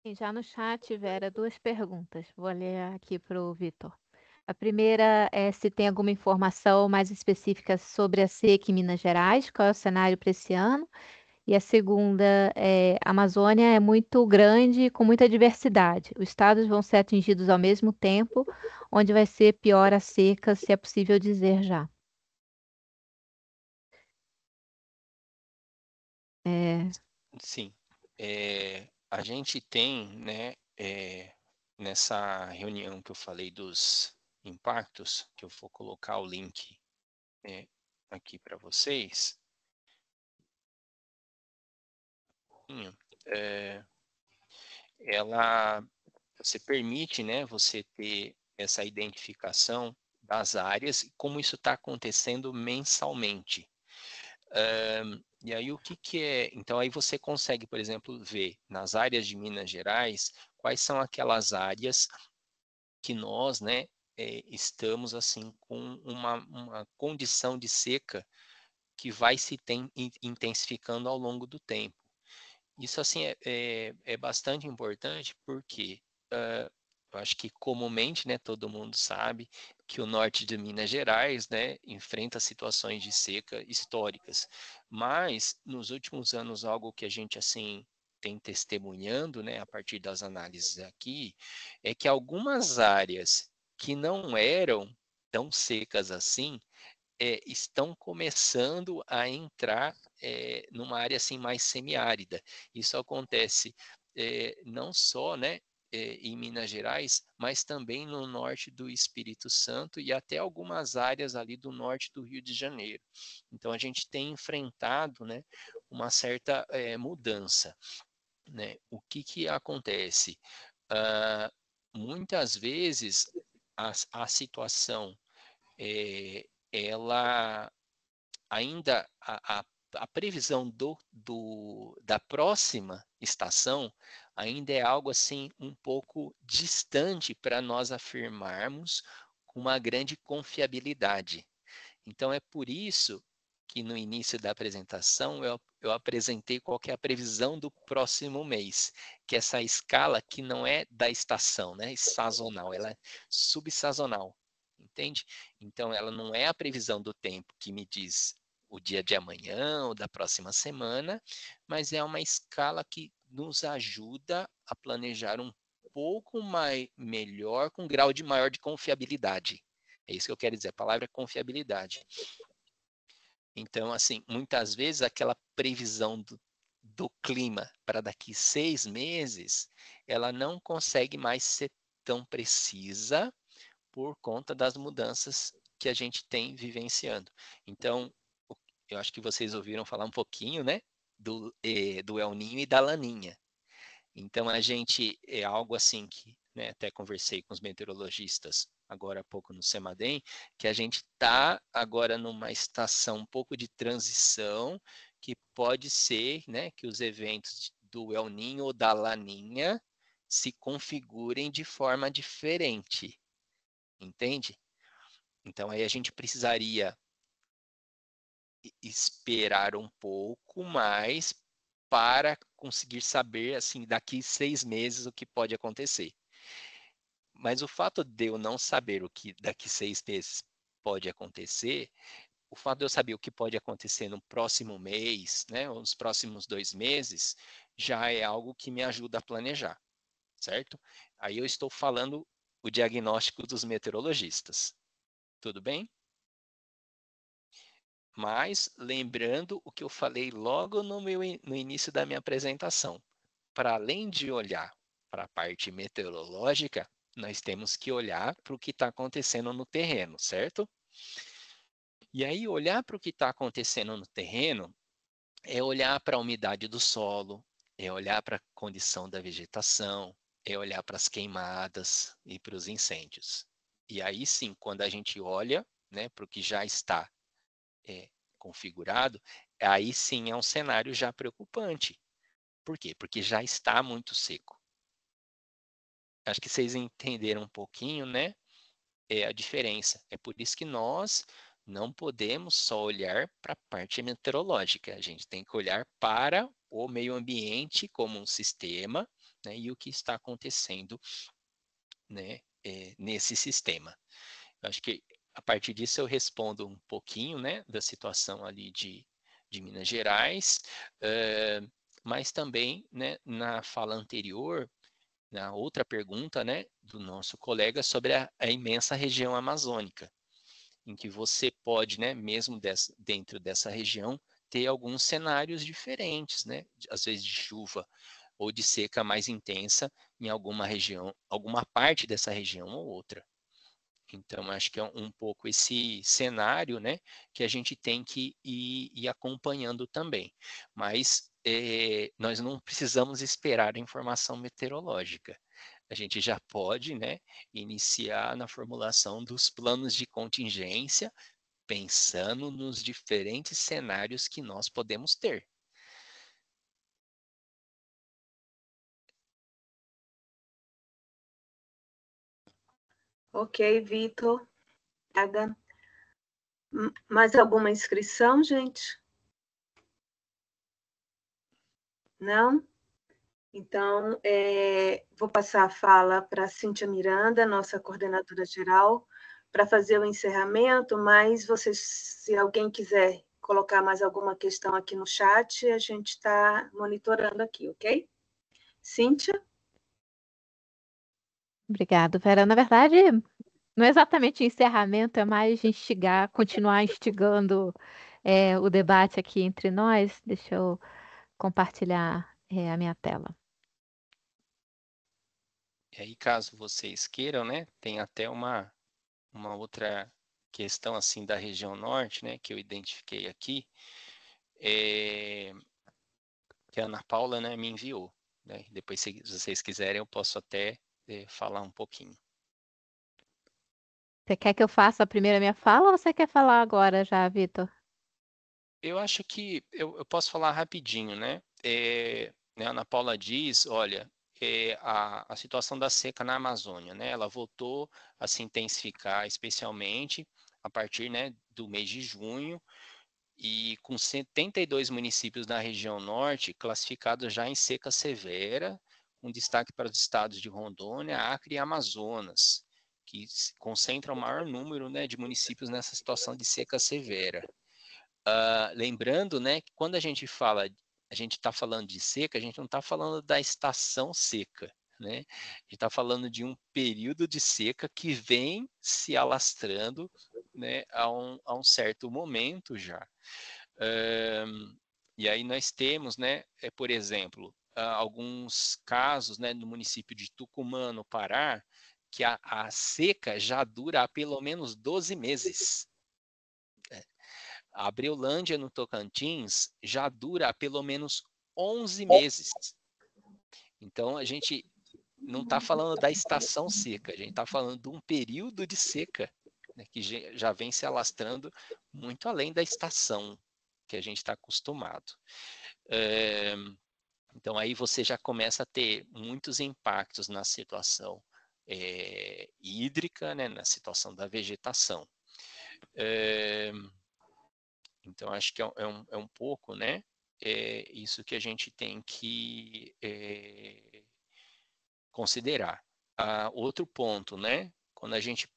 Já no chat, Vera, duas perguntas. Vou ler aqui para o Vitor. A primeira é se tem alguma informação mais específica sobre a SEC em Minas Gerais, qual é o cenário para esse ano, e a segunda é a Amazônia é muito grande, com muita diversidade. Os estados vão ser atingidos ao mesmo tempo, onde vai ser pior a seca, se é possível dizer já. É... Sim. É, a gente tem, né, é, nessa reunião que eu falei dos impactos, que eu vou colocar o link é, aqui para vocês, pouquinho, é, ela você permite, né, você ter essa identificação das áreas e como isso está acontecendo mensalmente. e aí o que, que é? Então aí você consegue, por exemplo, ver nas áreas de Minas Gerais quais são aquelas áreas que nós, né, é, estamos assim com uma, uma condição de seca que vai se tem intensificando ao longo do tempo. Isso, assim, é, é, é bastante importante porque uh, eu acho que comumente, né, todo mundo sabe que o norte de Minas Gerais, né, enfrenta situações de seca históricas. Mas nos últimos anos algo que a gente assim tem testemunhando, né, a partir das análises aqui, é que algumas áreas que não eram tão secas assim, é, estão começando a entrar é, numa área assim mais semiárida. Isso acontece é, não só, né, em Minas Gerais, mas também no norte do Espírito Santo e até algumas áreas ali do norte do Rio de Janeiro. Então a gente tem enfrentado, né, uma certa mudança. Né? O que que acontece? Uh, muitas vezes a, a situação é, ela ainda a, a, a previsão do, do, da próxima estação ainda é algo assim um pouco distante para nós afirmarmos com uma grande confiabilidade. Então é por isso que no início da apresentação eu, eu apresentei qual é a previsão do próximo mês, que é essa escala que não é da estação, né, sazonal, ela é subsazonal entende? Então, ela não é a previsão do tempo que me diz o dia de amanhã ou da próxima semana, mas é uma escala que nos ajuda a planejar um pouco mais, melhor, com um grau de maior de confiabilidade. É isso que eu quero dizer, a palavra é confiabilidade. Então, assim, muitas vezes aquela previsão do, do clima para daqui seis meses, ela não consegue mais ser tão precisa, por conta das mudanças que a gente tem vivenciando. Então, eu acho que vocês ouviram falar um pouquinho, né, do, eh, do El Ninho e da Laninha. Então, a gente é algo assim que, né, até conversei com os meteorologistas agora há pouco no Semadem, que a gente está agora numa estação um pouco de transição, que pode ser, né, que os eventos do El Ninho ou da Laninha se configurem de forma diferente entende? Então aí a gente precisaria esperar um pouco mais para conseguir saber, assim, daqui seis meses o que pode acontecer. Mas o fato de eu não saber o que daqui seis meses pode acontecer, o fato de eu saber o que pode acontecer no próximo mês, né, ou nos próximos dois meses, já é algo que me ajuda a planejar, certo? Aí eu estou falando o diagnóstico dos meteorologistas. Tudo bem? Mas lembrando o que eu falei logo no, meu, no início da minha apresentação, para além de olhar para a parte meteorológica, nós temos que olhar para o que está acontecendo no terreno, certo? E aí, olhar para o que está acontecendo no terreno é olhar para a umidade do solo, é olhar para a condição da vegetação, é olhar para as queimadas e para os incêndios. E aí sim, quando a gente olha né, para o que já está é, configurado, aí sim é um cenário já preocupante. Por quê? Porque já está muito seco. Acho que vocês entenderam um pouquinho, né? É a diferença. É por isso que nós não podemos só olhar para a parte meteorológica. A gente tem que olhar para o meio ambiente como um sistema né, e o que está acontecendo né, é, nesse sistema. Eu acho que a partir disso eu respondo um pouquinho né, da situação ali de, de Minas Gerais, uh, mas também né, na fala anterior, na outra pergunta né, do nosso colega sobre a, a imensa região amazônica, em que você pode, né, mesmo des, dentro dessa região, ter alguns cenários diferentes, né? Às vezes de chuva ou de seca mais intensa em alguma região, alguma parte dessa região ou outra. Então, acho que é um pouco esse cenário né, que a gente tem que ir, ir acompanhando também. Mas é, nós não precisamos esperar a informação meteorológica. A gente já pode né, iniciar na formulação dos planos de contingência, pensando nos diferentes cenários que nós podemos ter. Ok, Vitor. Mais alguma inscrição, gente? Não? Então, é, vou passar a fala para Cíntia Miranda, nossa coordenadora geral, para fazer o encerramento, mas vocês, se alguém quiser colocar mais alguma questão aqui no chat, a gente está monitorando aqui, ok? Cíntia? Obrigado, Vera. Na verdade, não é exatamente encerramento, é mais instigar, continuar instigando é, o debate aqui entre nós. Deixa eu compartilhar é, a minha tela. E aí, caso vocês queiram, né, tem até uma, uma outra questão assim da região norte, né, que eu identifiquei aqui, é, que a Ana Paula, né, me enviou. Né? Depois, se vocês quiserem, eu posso até você falar um pouquinho. Você quer que eu faça a primeira minha fala ou você quer falar agora já, Vitor? Eu acho que eu, eu, posso falar rapidinho, né? É, né a Ana Paula diz, olha, é, a, a situação da seca na Amazônia, né? Ela voltou a se intensificar, especialmente a partir né, do mês de junho, e com 72 municípios da região norte classificados já em seca severa um destaque para os estados de Rondônia, Acre e Amazonas, que concentra o maior número né, de municípios nessa situação de seca severa. Uh, lembrando né, que quando a gente fala, a gente está falando de seca, a gente não está falando da estação seca. Né? A gente está falando de um período de seca que vem se alastrando né, a, um, a um certo momento já. e aí nós temos, né, é, por exemplo, ah, alguns casos né, no município de Tucumã, no Pará, que a, a seca já dura há pelo menos 12 meses. É. A Breolândia, no Tocantins, já dura há pelo menos 11 meses. Então, a gente não está falando da estação seca, a gente está falando de um período de seca né, que já vem se alastrando muito além da estação que a gente está acostumado. Eh, então aí você já começa a ter muitos impactos na situação é, hídrica, né, na situação da vegetação. É, então acho que é um, é um é pouco, né? É isso que a gente tem que é, considerar. Ah, outro ponto, né? Quando a gente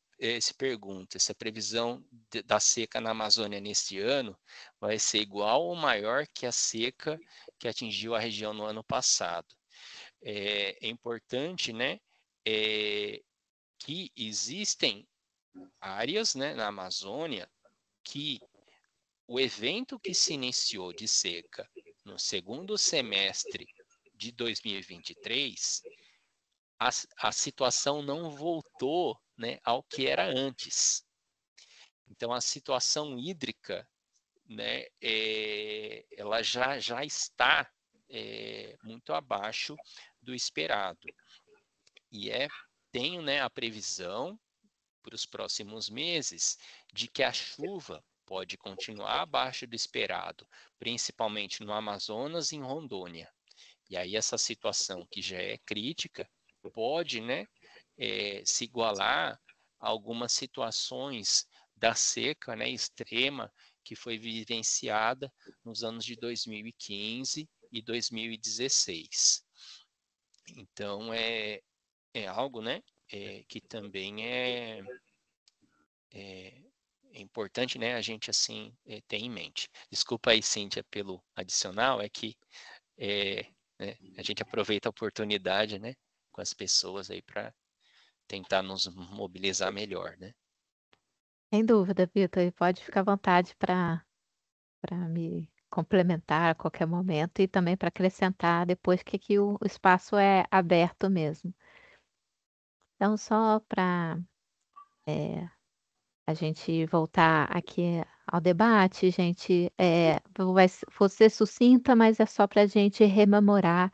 se pergunta se a previsão de, da seca na Amazônia neste ano vai ser igual ou maior que a seca que atingiu a região no ano passado. É, é importante, né, é, que existem áreas, né, na Amazônia que o evento que se iniciou de seca no segundo semestre de 2023, a, a situação não voltou né, ao que era antes. Então, a situação hídrica, né, é, ela já, já está é, muito abaixo do esperado. E é, tenho né, a previsão para os próximos meses de que a chuva pode continuar abaixo do esperado, principalmente no Amazonas e em Rondônia. E aí essa situação que já é crítica pode, né, é, se igualar a algumas situações da seca né, extrema que foi vivenciada nos anos de 2015 e 2016. Então, é, é algo né, é, que também é, é, é, importante né, a gente assim é, ter em mente. Desculpa aí, Cíntia, pelo adicional, é que é, né, a gente aproveita a oportunidade né, com as pessoas aí para tentar nos mobilizar melhor, né? Sem dúvida, Vitor, e pode ficar à vontade para me complementar a qualquer momento e também para acrescentar depois que, que o, o espaço é aberto mesmo. Então, só para é, a gente voltar aqui ao debate, gente, é, vai, vou ser sucinta, mas é só para a gente rememorar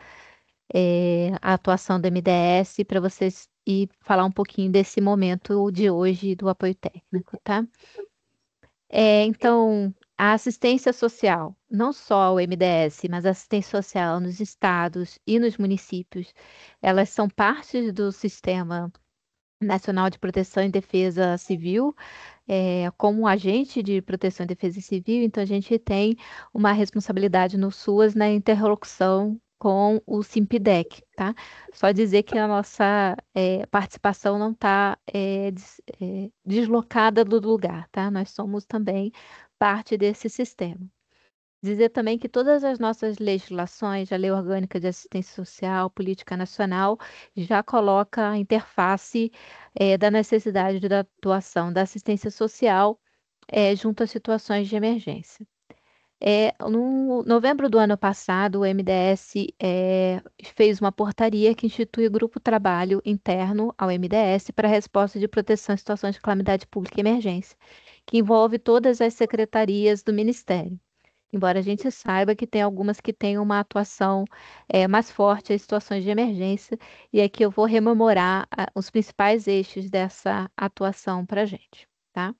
é, a atuação do MDS, para vocês e falar um pouquinho desse momento de hoje do apoio técnico, tá? É, então, a assistência social, não só o MDS, mas a assistência social nos estados e nos municípios, elas são partes do sistema Nacional de Proteção e Defesa Civil, é, como agente de proteção e defesa civil, então a gente tem uma responsabilidade no SUAS na interlocução com o Simpdec, tá? Só dizer que a nossa é, participação não está é, eh, des, é, deslocada do lugar, tá? Nós somos também parte desse sistema. Dizer também que todas as nossas legislações, a Lei Orgânica de Assistência Social, Política Nacional, já coloca a interface da necessidade da atuação da assistência social junto às situações de emergência. É, no novembro do ano passado, o MDS é, fez uma portaria que institui grupo trabalho interno ao MDS para resposta de proteção em situações de calamidade pública e emergência, que envolve todas as secretarias do Ministério. Embora a gente saiba que tem algumas que têm uma atuação é, mais forte em situações de emergência, e aqui eu vou rememorar a, os principais eixos dessa atuação para a gente, tá?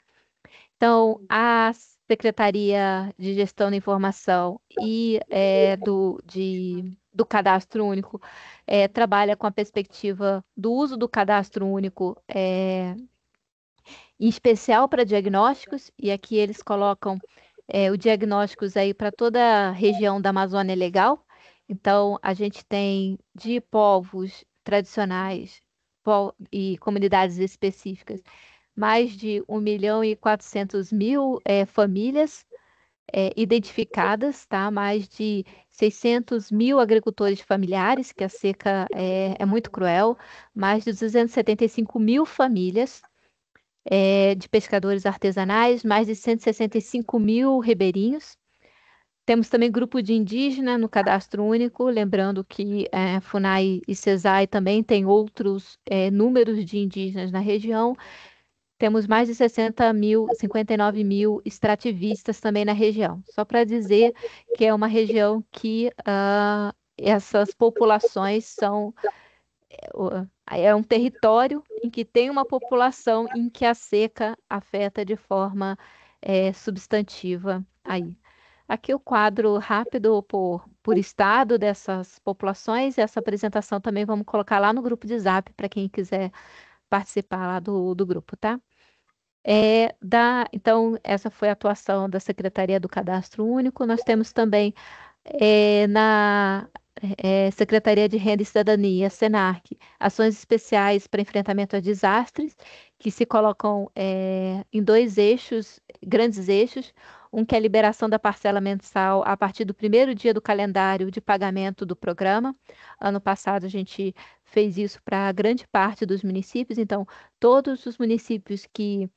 Então, as Secretaria de Gestão da Informação e é, do, de, do Cadastro Único é, trabalha com a perspectiva do uso do Cadastro Único, é, em especial para diagnósticos, e aqui eles colocam é, o diagnósticos aí para toda a região da Amazônia Legal. Então, a gente tem de povos tradicionais pol e comunidades específicas mais de 1 milhão e 400 mil é, famílias é, identificadas, tá? mais de 600 mil agricultores familiares, que a seca é, é muito cruel, mais de 275 mil famílias é, de pescadores artesanais, mais de 165 mil ribeirinhos. Temos também grupo de indígena no cadastro único, lembrando que é, FUNAI e CESAI também têm outros números de indígenas na região. Temos mais de 60 mil, 59 mil extrativistas também na região. Só para dizer que é uma região que uh, essas populações são eh, é um território em que tem uma população em que a seca afeta de forma é, substantiva aí. Aqui o quadro rápido por, por estado dessas populações, essa apresentação também vamos colocar lá no grupo de zap para quem quiser participar lá do, do grupo, tá? É, da, então, essa foi a atuação da Secretaria do Cadastro Único. Nós temos também é, na é, é Secretaria de Renda e Cidadania, SENARC, ações especiais para enfrentamento a desastres, que se colocam é, em dois eixos, grandes eixos. Um que é a liberação da parcela mensal a partir do primeiro dia do calendário de pagamento do programa. Ano passado a gente fez isso para grande parte dos municípios, então todos os municípios que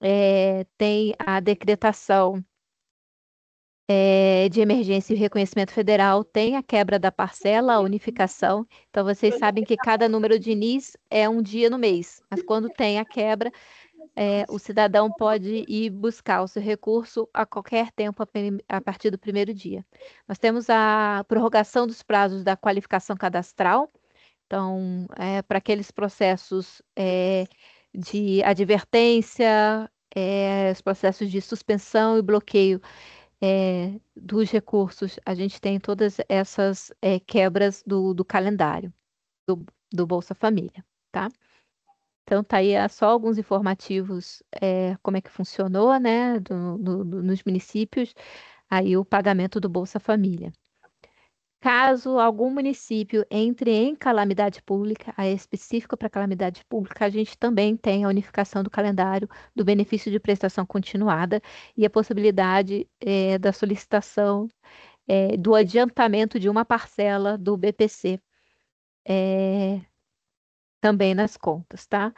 é, tem a decretação é, de emergência e reconhecimento federal, tem a quebra da parcela, a unificação. Então, vocês sabem que cada número de NIS é um dia no mês, mas quando tem a quebra, é, o cidadão pode ir buscar o seu recurso a qualquer tempo a partir do primeiro dia. Nós temos a prorrogação dos prazos da qualificação cadastral, então, é, para aqueles processos é, de advertência, é, os processos de suspensão e bloqueio é, dos recursos. A gente tem todas essas é, quebras do, do calendário do, do, Bolsa Família, tá? Então, tá aí é só alguns informativos, como é que funcionou, né, do, do, nos municípios, aí o pagamento do Bolsa Família. Caso algum município entre em calamidade pública, aí é específico para calamidade pública, a gente também tem a unificação do calendário do benefício de prestação continuada e a possibilidade é, da solicitação é, do adiantamento de uma parcela do BPC é, eh, também nas contas, tá?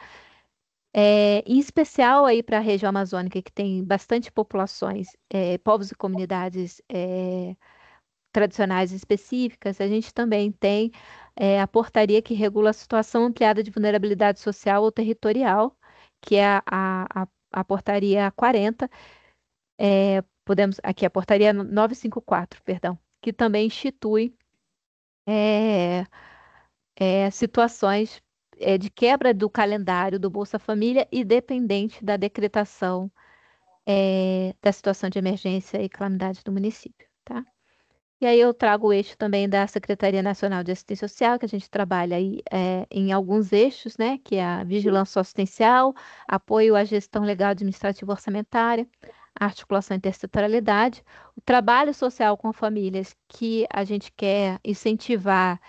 É, em especial aí para a região amazônica, que tem bastante populações, povos e comunidades tradicionais específicas, a gente também tem é, a portaria que regula a situação ampliada de vulnerabilidade social ou territorial, que é a, a, a portaria 40, é, podemos, aqui a portaria 954, perdão, que também institui é, é, situações é, de quebra do calendário do Bolsa Família e dependente da decretação é, da situação de emergência e calamidade do município, tá? E aí eu trago o eixo também da Secretaria Nacional de Assistência Social, que a gente trabalha aí é, em alguns eixos, né? Que é a vigilância assistencial, apoio à gestão legal administrativa orçamentária, articulação e intersetorialidade, o trabalho social com famílias que a gente quer incentivar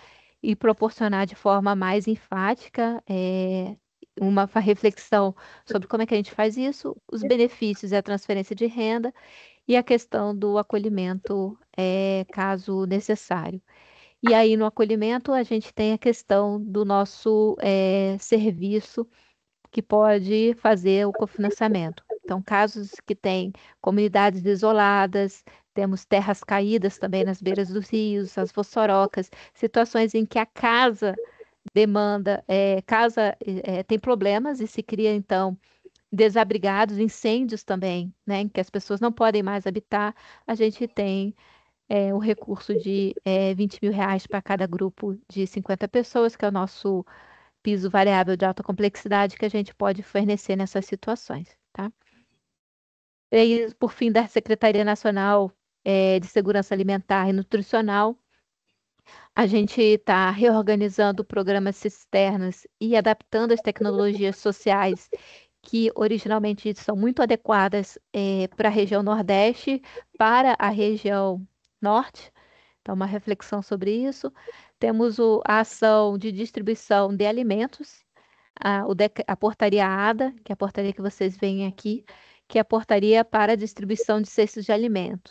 e proporcionar de forma mais enfática é, uma reflexão sobre como é que a gente faz isso, os benefícios e a transferência de renda e a questão do acolhimento, é, caso necessário. E aí, no acolhimento, a gente tem a questão do nosso é, serviço que pode fazer o cofinanciamento. Então, casos que têm comunidades isoladas, temos terras caídas também nas beiras dos rios, as voçorocas, situações em que a casa demanda, é, casa é, tem problemas e se cria, então, desabrigados, incêndios também, né, em que as pessoas não podem mais habitar, a gente tem é, o recurso de é, 20 mil reais para cada grupo de 50 pessoas, que é o nosso piso variável de alta complexidade que a gente pode fornecer nessas situações, tá? E aí, por fim, da Secretaria Nacional é, de Segurança Alimentar e Nutricional, a gente está reorganizando programas cisternas e adaptando as tecnologias sociais que originalmente são muito adequadas é, eh, para a região Nordeste, para a região Norte. Então, uma reflexão sobre isso. Temos o, a ação de distribuição de alimentos, a, o, a portaria ADA, que é a portaria que vocês veem aqui, que é a portaria para a distribuição de cestos de alimento.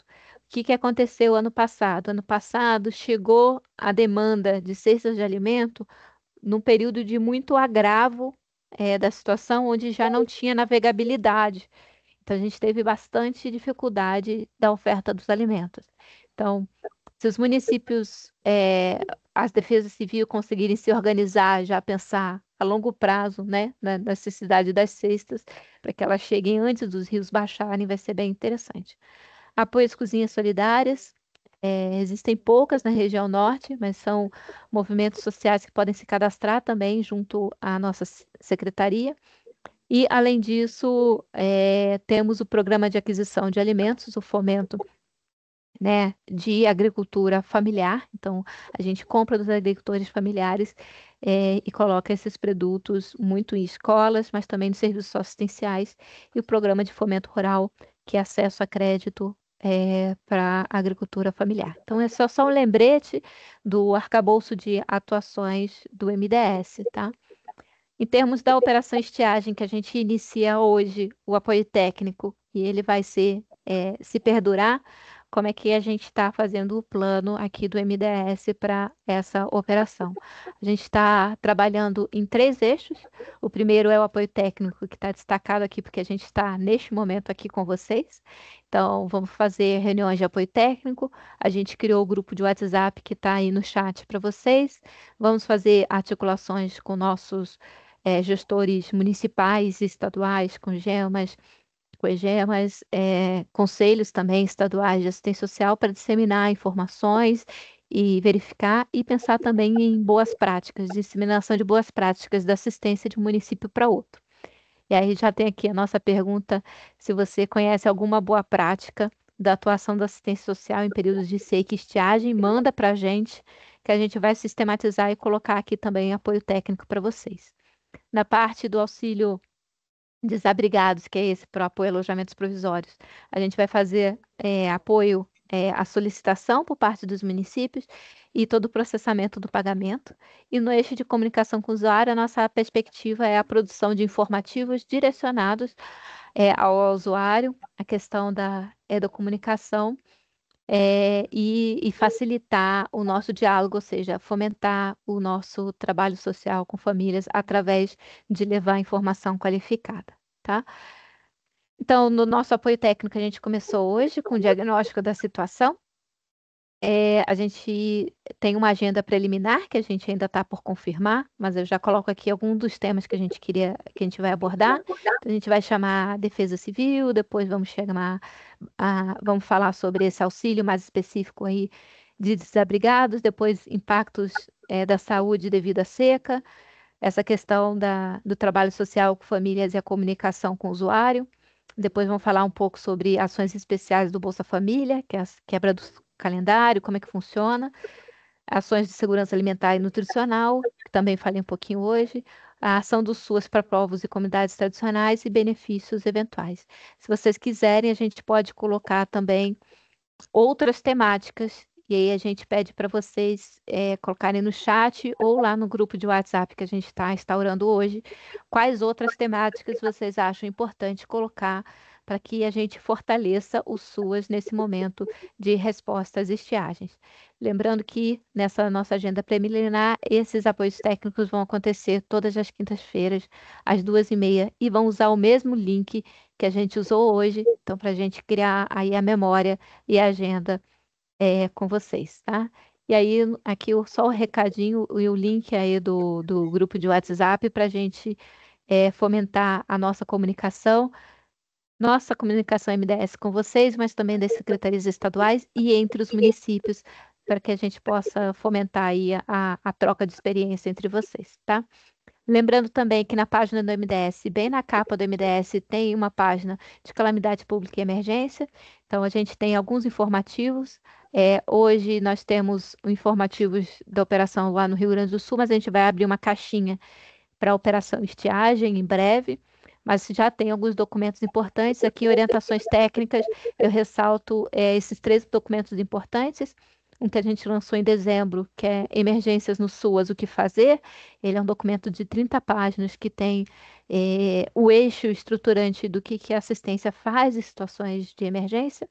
O que, que aconteceu ano passado? Ano passado chegou a demanda de cestas de alimento num período de muito agravo é, da situação onde já não tinha navegabilidade. Então, a gente teve bastante dificuldade da oferta dos alimentos. Então, se os municípios, é, as defesas civis conseguirem se organizar, já pensar a longo prazo, né, na necessidade das cestas, para que elas cheguem antes dos rios baixarem, vai ser bem interessante. Apoio às cozinhas solidárias, é, existem poucas na região norte, mas são movimentos sociais que podem se cadastrar também junto à nossa secretaria. E, além disso, é, temos o programa de aquisição de alimentos, o fomento né, de agricultura familiar. Então, a gente compra dos agricultores familiares é, e coloca esses produtos muito em escolas, mas também nos serviços assistenciais e o programa de fomento rural, que é acesso a crédito é, eh, para a agricultura familiar. Então, é só, só um lembrete do arcabouço de atuações do MDS, tá? Em termos da operação estiagem que a gente inicia hoje, o apoio técnico, e ele vai ser, é, se perdurar, como é que a gente está fazendo o plano aqui do MDS para essa operação. A gente está trabalhando em três eixos. O primeiro é o apoio técnico, que está destacado aqui, porque a gente está neste momento aqui com vocês. Então, vamos fazer reuniões de apoio técnico. A gente criou o grupo de WhatsApp que está aí no chat para vocês. Vamos fazer articulações com nossos é, gestores municipais e estaduais, com GEMAS com o EGEA, mas é, conselhos também estaduais de assistência social para disseminar informações e verificar e pensar também em boas práticas, disseminação de boas práticas da assistência de um município para outro. E aí já tem aqui a nossa pergunta, se você conhece alguma boa prática da atuação da assistência social em períodos de seca e estiagem, manda para a gente, que a gente vai sistematizar e colocar aqui também apoio técnico para vocês. Na parte do auxílio desabrigados, que é esse para apoio a alojamentos provisórios. A gente vai fazer é, apoio é, à solicitação por parte dos municípios e todo o processamento do pagamento. E no eixo de comunicação com o usuário, a nossa perspectiva é a produção de informativos direcionados é, ao usuário, a questão da é da comunicação é, e, e, facilitar o nosso diálogo, ou seja, fomentar o nosso trabalho social com famílias através de levar informação qualificada, tá? Então, no nosso apoio técnico, a gente começou hoje com o diagnóstico da situação, é, a gente tem uma agenda preliminar que a gente ainda está por confirmar, mas eu já coloco aqui algum dos temas que a gente queria, que a gente vai abordar. Então, a gente vai chamar Defesa Civil, depois vamos chamar, a, vamos falar sobre esse auxílio mais específico aí de desabrigados, depois impactos é, da saúde devido à seca, essa questão da, do trabalho social com famílias e a comunicação com o usuário. Depois vamos falar um pouco sobre ações especiais do Bolsa Família, que é a quebra dos calendário, como é que funciona, ações de segurança alimentar e nutricional, que também falei um pouquinho hoje, a ação do SUAS para povos e comunidades tradicionais e benefícios eventuais. Se vocês quiserem, a gente pode colocar também outras temáticas, e aí a gente pede para vocês é, colocarem no chat ou lá no grupo de WhatsApp que a gente está instaurando hoje, quais outras temáticas vocês acham importante colocar para que a gente fortaleça o SUAS nesse momento de resposta às estiagens. Lembrando que nessa nossa agenda preliminar, esses apoios técnicos vão acontecer todas as quintas-feiras, às duas e meia, e vão usar o mesmo link que a gente usou hoje, então, para a gente criar aí a memória e a agenda é, com vocês, tá? E aí, aqui só o recadinho e o link aí do, do grupo de WhatsApp para a gente é, fomentar a nossa comunicação nossa comunicação MDS com vocês, mas também das secretarias estaduais e entre os municípios, para que a gente possa fomentar aí a, a troca de experiência entre vocês, tá? Lembrando também que na página do MDS, bem na capa do MDS, tem uma página de calamidade pública e emergência. Então, a gente tem alguns informativos. É, hoje nós temos informativos da operação lá no Rio Grande do Sul, mas a gente vai abrir uma caixinha para a operação estiagem em breve mas já tem alguns documentos importantes aqui, orientações técnicas. Eu ressalto é, esses três documentos importantes. Um que a gente lançou em dezembro, que é Emergências no SUAS, o que fazer. Ele é um documento de 30 páginas que tem é, o eixo estruturante do que, que a assistência faz em situações de emergência.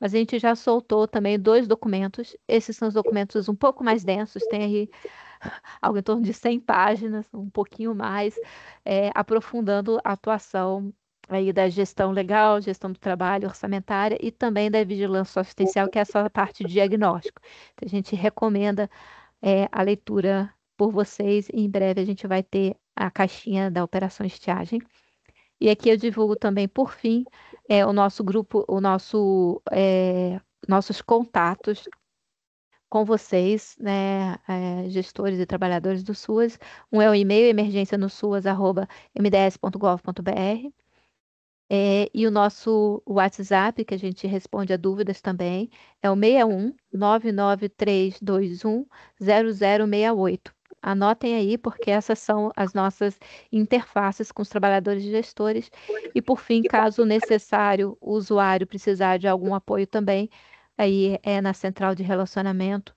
Mas a gente já soltou também dois documentos. Esses são os documentos um pouco mais densos, tem aí algo em torno de 100 páginas, um pouquinho mais, é, aprofundando a atuação aí da gestão legal, gestão do trabalho, orçamentária e também da vigilância assistencial, que é essa parte de diagnóstico. Então, a gente recomenda é, a leitura por vocês e em breve a gente vai ter a caixinha da operação estiagem. E aqui eu divulgo também, por fim, é, o nosso grupo, o nosso, é, nossos contatos com vocês, né, é, gestores e trabalhadores do SUAS. Um é o e-mail emergência no suas@mds.gov.br é, e o nosso WhatsApp, que a gente responde a dúvidas também, é o 61 99321 0068. Anotem aí, porque essas são as nossas interfaces com os trabalhadores e gestores. E, por fim, caso necessário, o usuário precisar de algum apoio também, aí é na central de relacionamento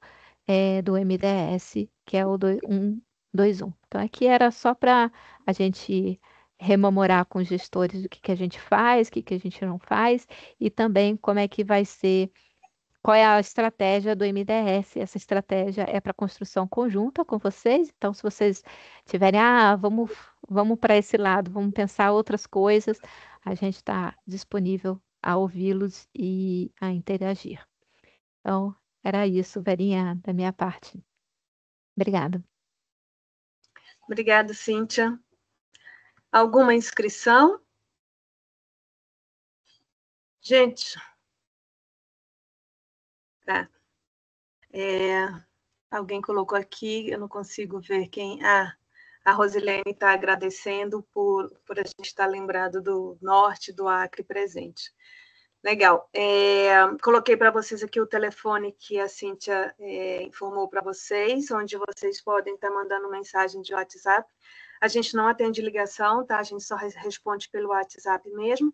é, do MDS, que é o 121. Então, aqui era só para a gente rememorar com os gestores o que, que a gente faz, o que, que a gente não faz, e também como é que vai ser qual é a estratégia do MDS? Essa estratégia é para construção conjunta com vocês. Então, se vocês tiverem, ah, vamos, vamos para esse lado, vamos pensar outras coisas, a gente está disponível a ouvi-los e a interagir. Então, era isso, Verinha, da minha parte. Obrigada. Obrigada, Cíntia. Alguma inscrição? Gente, Tá. É, alguém colocou aqui, eu não consigo ver quem. Ah, a Rosilene está agradecendo por, por a gente estar tá lembrado do norte do Acre presente. Legal. É, coloquei para vocês aqui o telefone que a Cíntia é, informou para vocês, onde vocês podem estar tá mandando mensagem de WhatsApp. A gente não atende ligação, tá? A gente só responde pelo WhatsApp mesmo.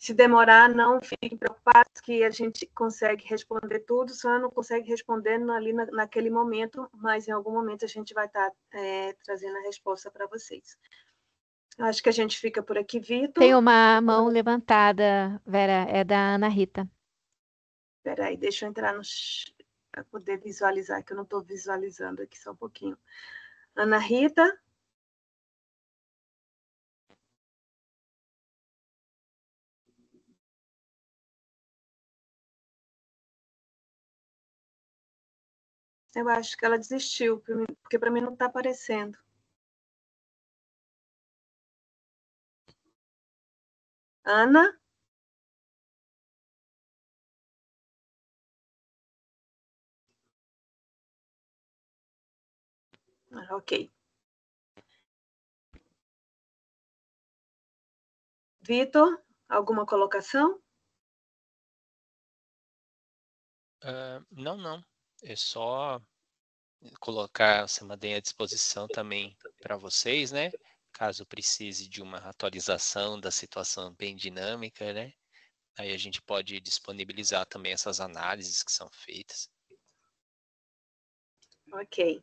Se demorar, não fiquem preocupados que a gente consegue responder tudo, só não consegue responder ali na, naquele momento, mas em algum momento a gente vai estar tá, é, trazendo a resposta para vocês. Acho que a gente fica por aqui, Vitor. Tem uma mão levantada, Vera, é da Ana Rita. Espera aí, deixa eu entrar no para poder visualizar, que eu não estou visualizando aqui só um pouquinho. Ana Rita? Eu acho que ela desistiu, porque para mim não está aparecendo. Ana? Ah, ok. Vitor, alguma colocação? Uh, não, não. É só colocar o Samadei à disposição também para vocês, né? Caso precise de uma atualização da situação bem dinâmica, né? Aí a gente pode disponibilizar também essas análises que são feitas. Ok.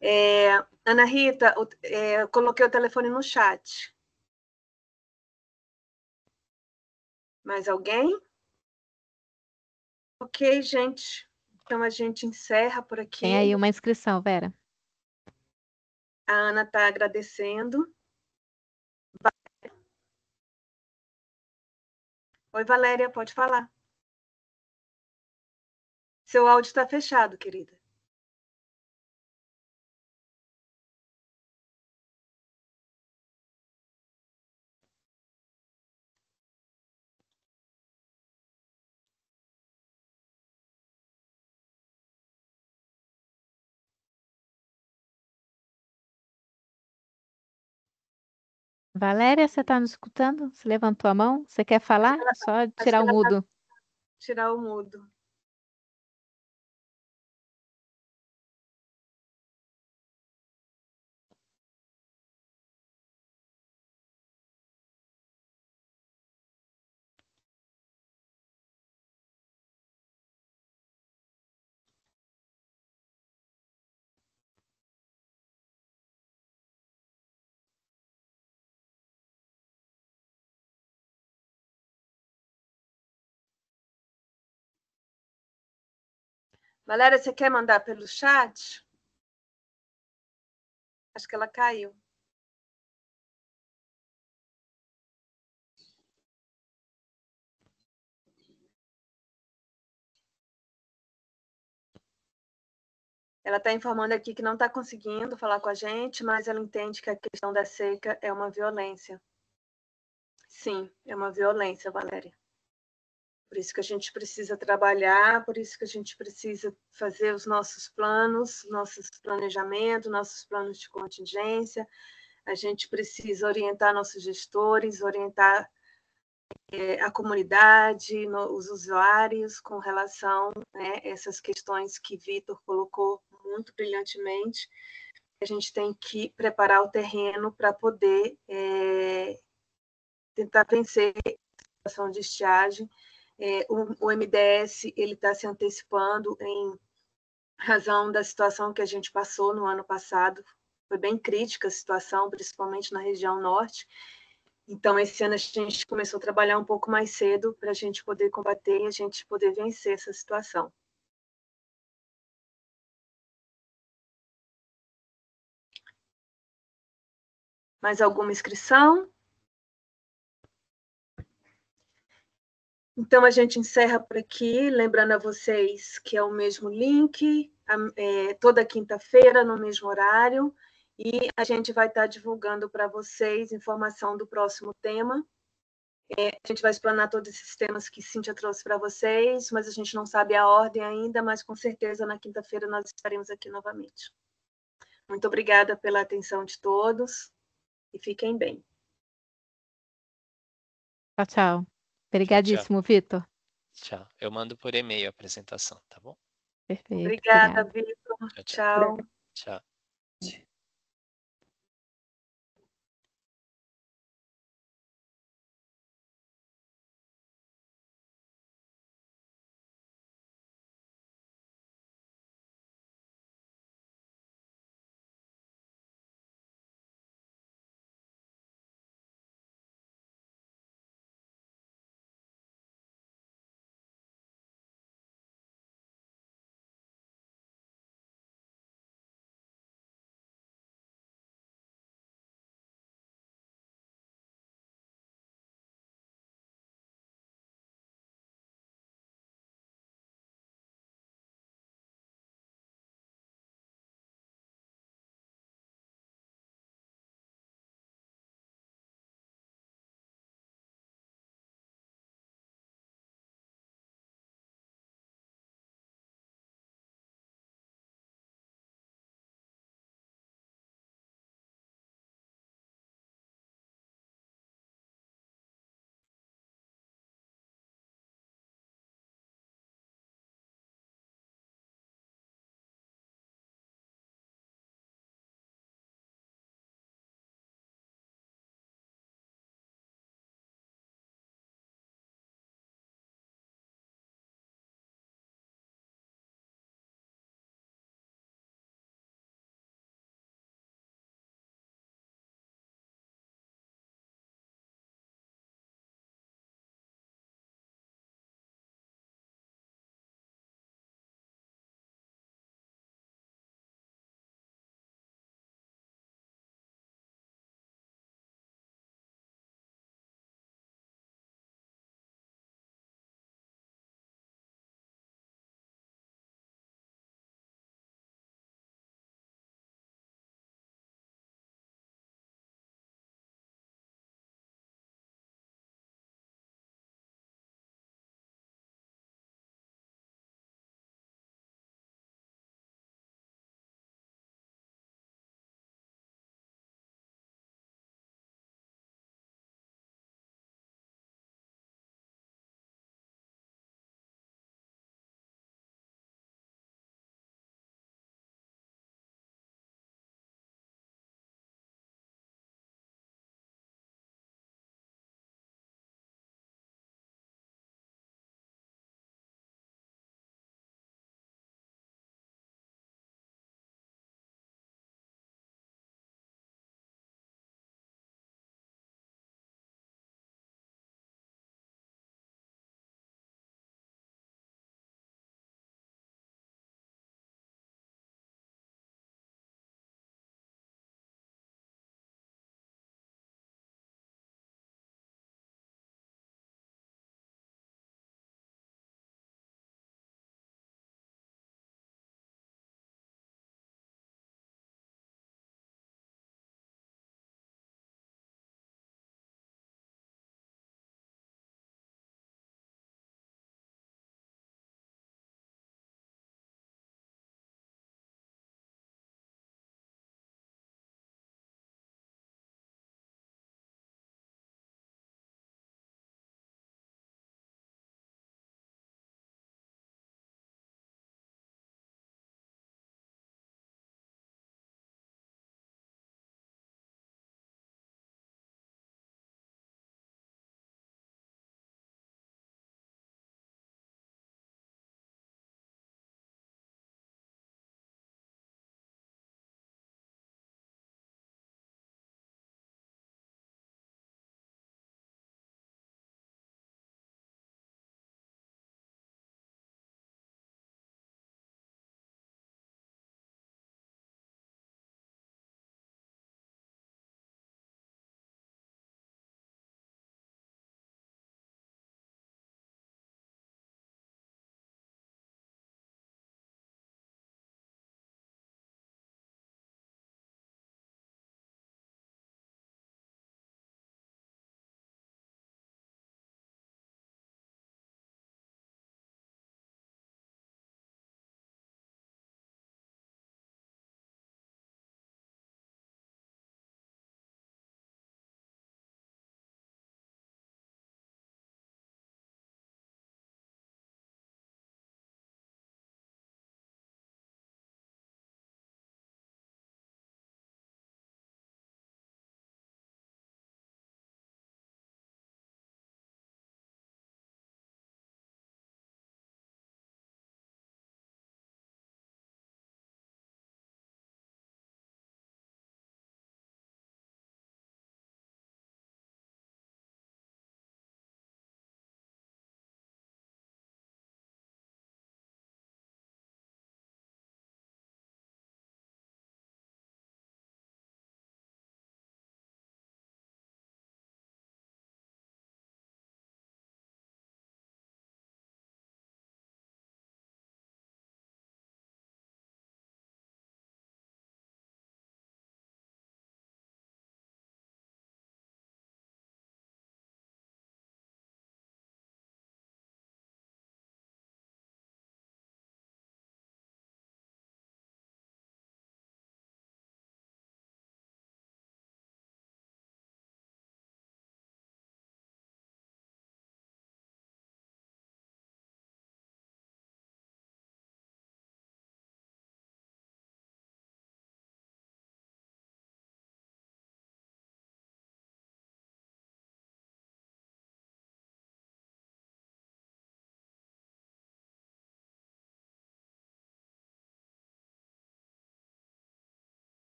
É, Ana Rita, é, eu coloquei o telefone no chat. Mais alguém? Ok, gente. Então a gente encerra por aqui. Tem aí uma inscrição, Vera. A Ana está agradecendo. Oi, Valéria, pode falar. Seu áudio está fechado, querida. Valéria, você está nos escutando? Você levantou a mão? Você quer falar? Só tirar o tá mudo. Tirar o mudo. Valéria, você quer mandar pelo chat? Acho que ela caiu. Ela está informando aqui que não está conseguindo falar com a gente, mas ela entende que a questão da seca é uma violência. Sim, é uma violência, Valéria. Por isso que a gente precisa trabalhar, por isso que a gente precisa fazer os nossos planos, nossos planejamentos, nossos planos de contingência. A gente precisa orientar nossos gestores, orientar é, a comunidade, no, os usuários com relação né, a essas questões que Vitor colocou muito brilhantemente. A gente tem que preparar o terreno para poder é, tentar vencer a situação de estiagem é, o, o MDS ele está se antecipando em razão da situação que a gente passou no ano passado. Foi bem crítica a situação, principalmente na região norte. Então, esse ano a gente começou a trabalhar um pouco mais cedo para a gente poder combater e a gente poder vencer essa situação. Mais alguma inscrição? Então, a gente encerra por aqui, lembrando a vocês que é o mesmo link, é, toda quinta-feira, no mesmo horário, e a gente vai estar divulgando para vocês informação do próximo tema. É, a gente vai explanar todos esses temas que Cíntia trouxe para vocês, mas a gente não sabe a ordem ainda, mas com certeza na quinta-feira nós estaremos aqui novamente. Muito obrigada pela atenção de todos e fiquem bem. Tchau, tchau. Obrigadíssimo, Vitor. Tchau. Eu mando por e-mail a apresentação, tá bom? Perfeito. Obrigada, Vitor. Tchau. tchau. tchau.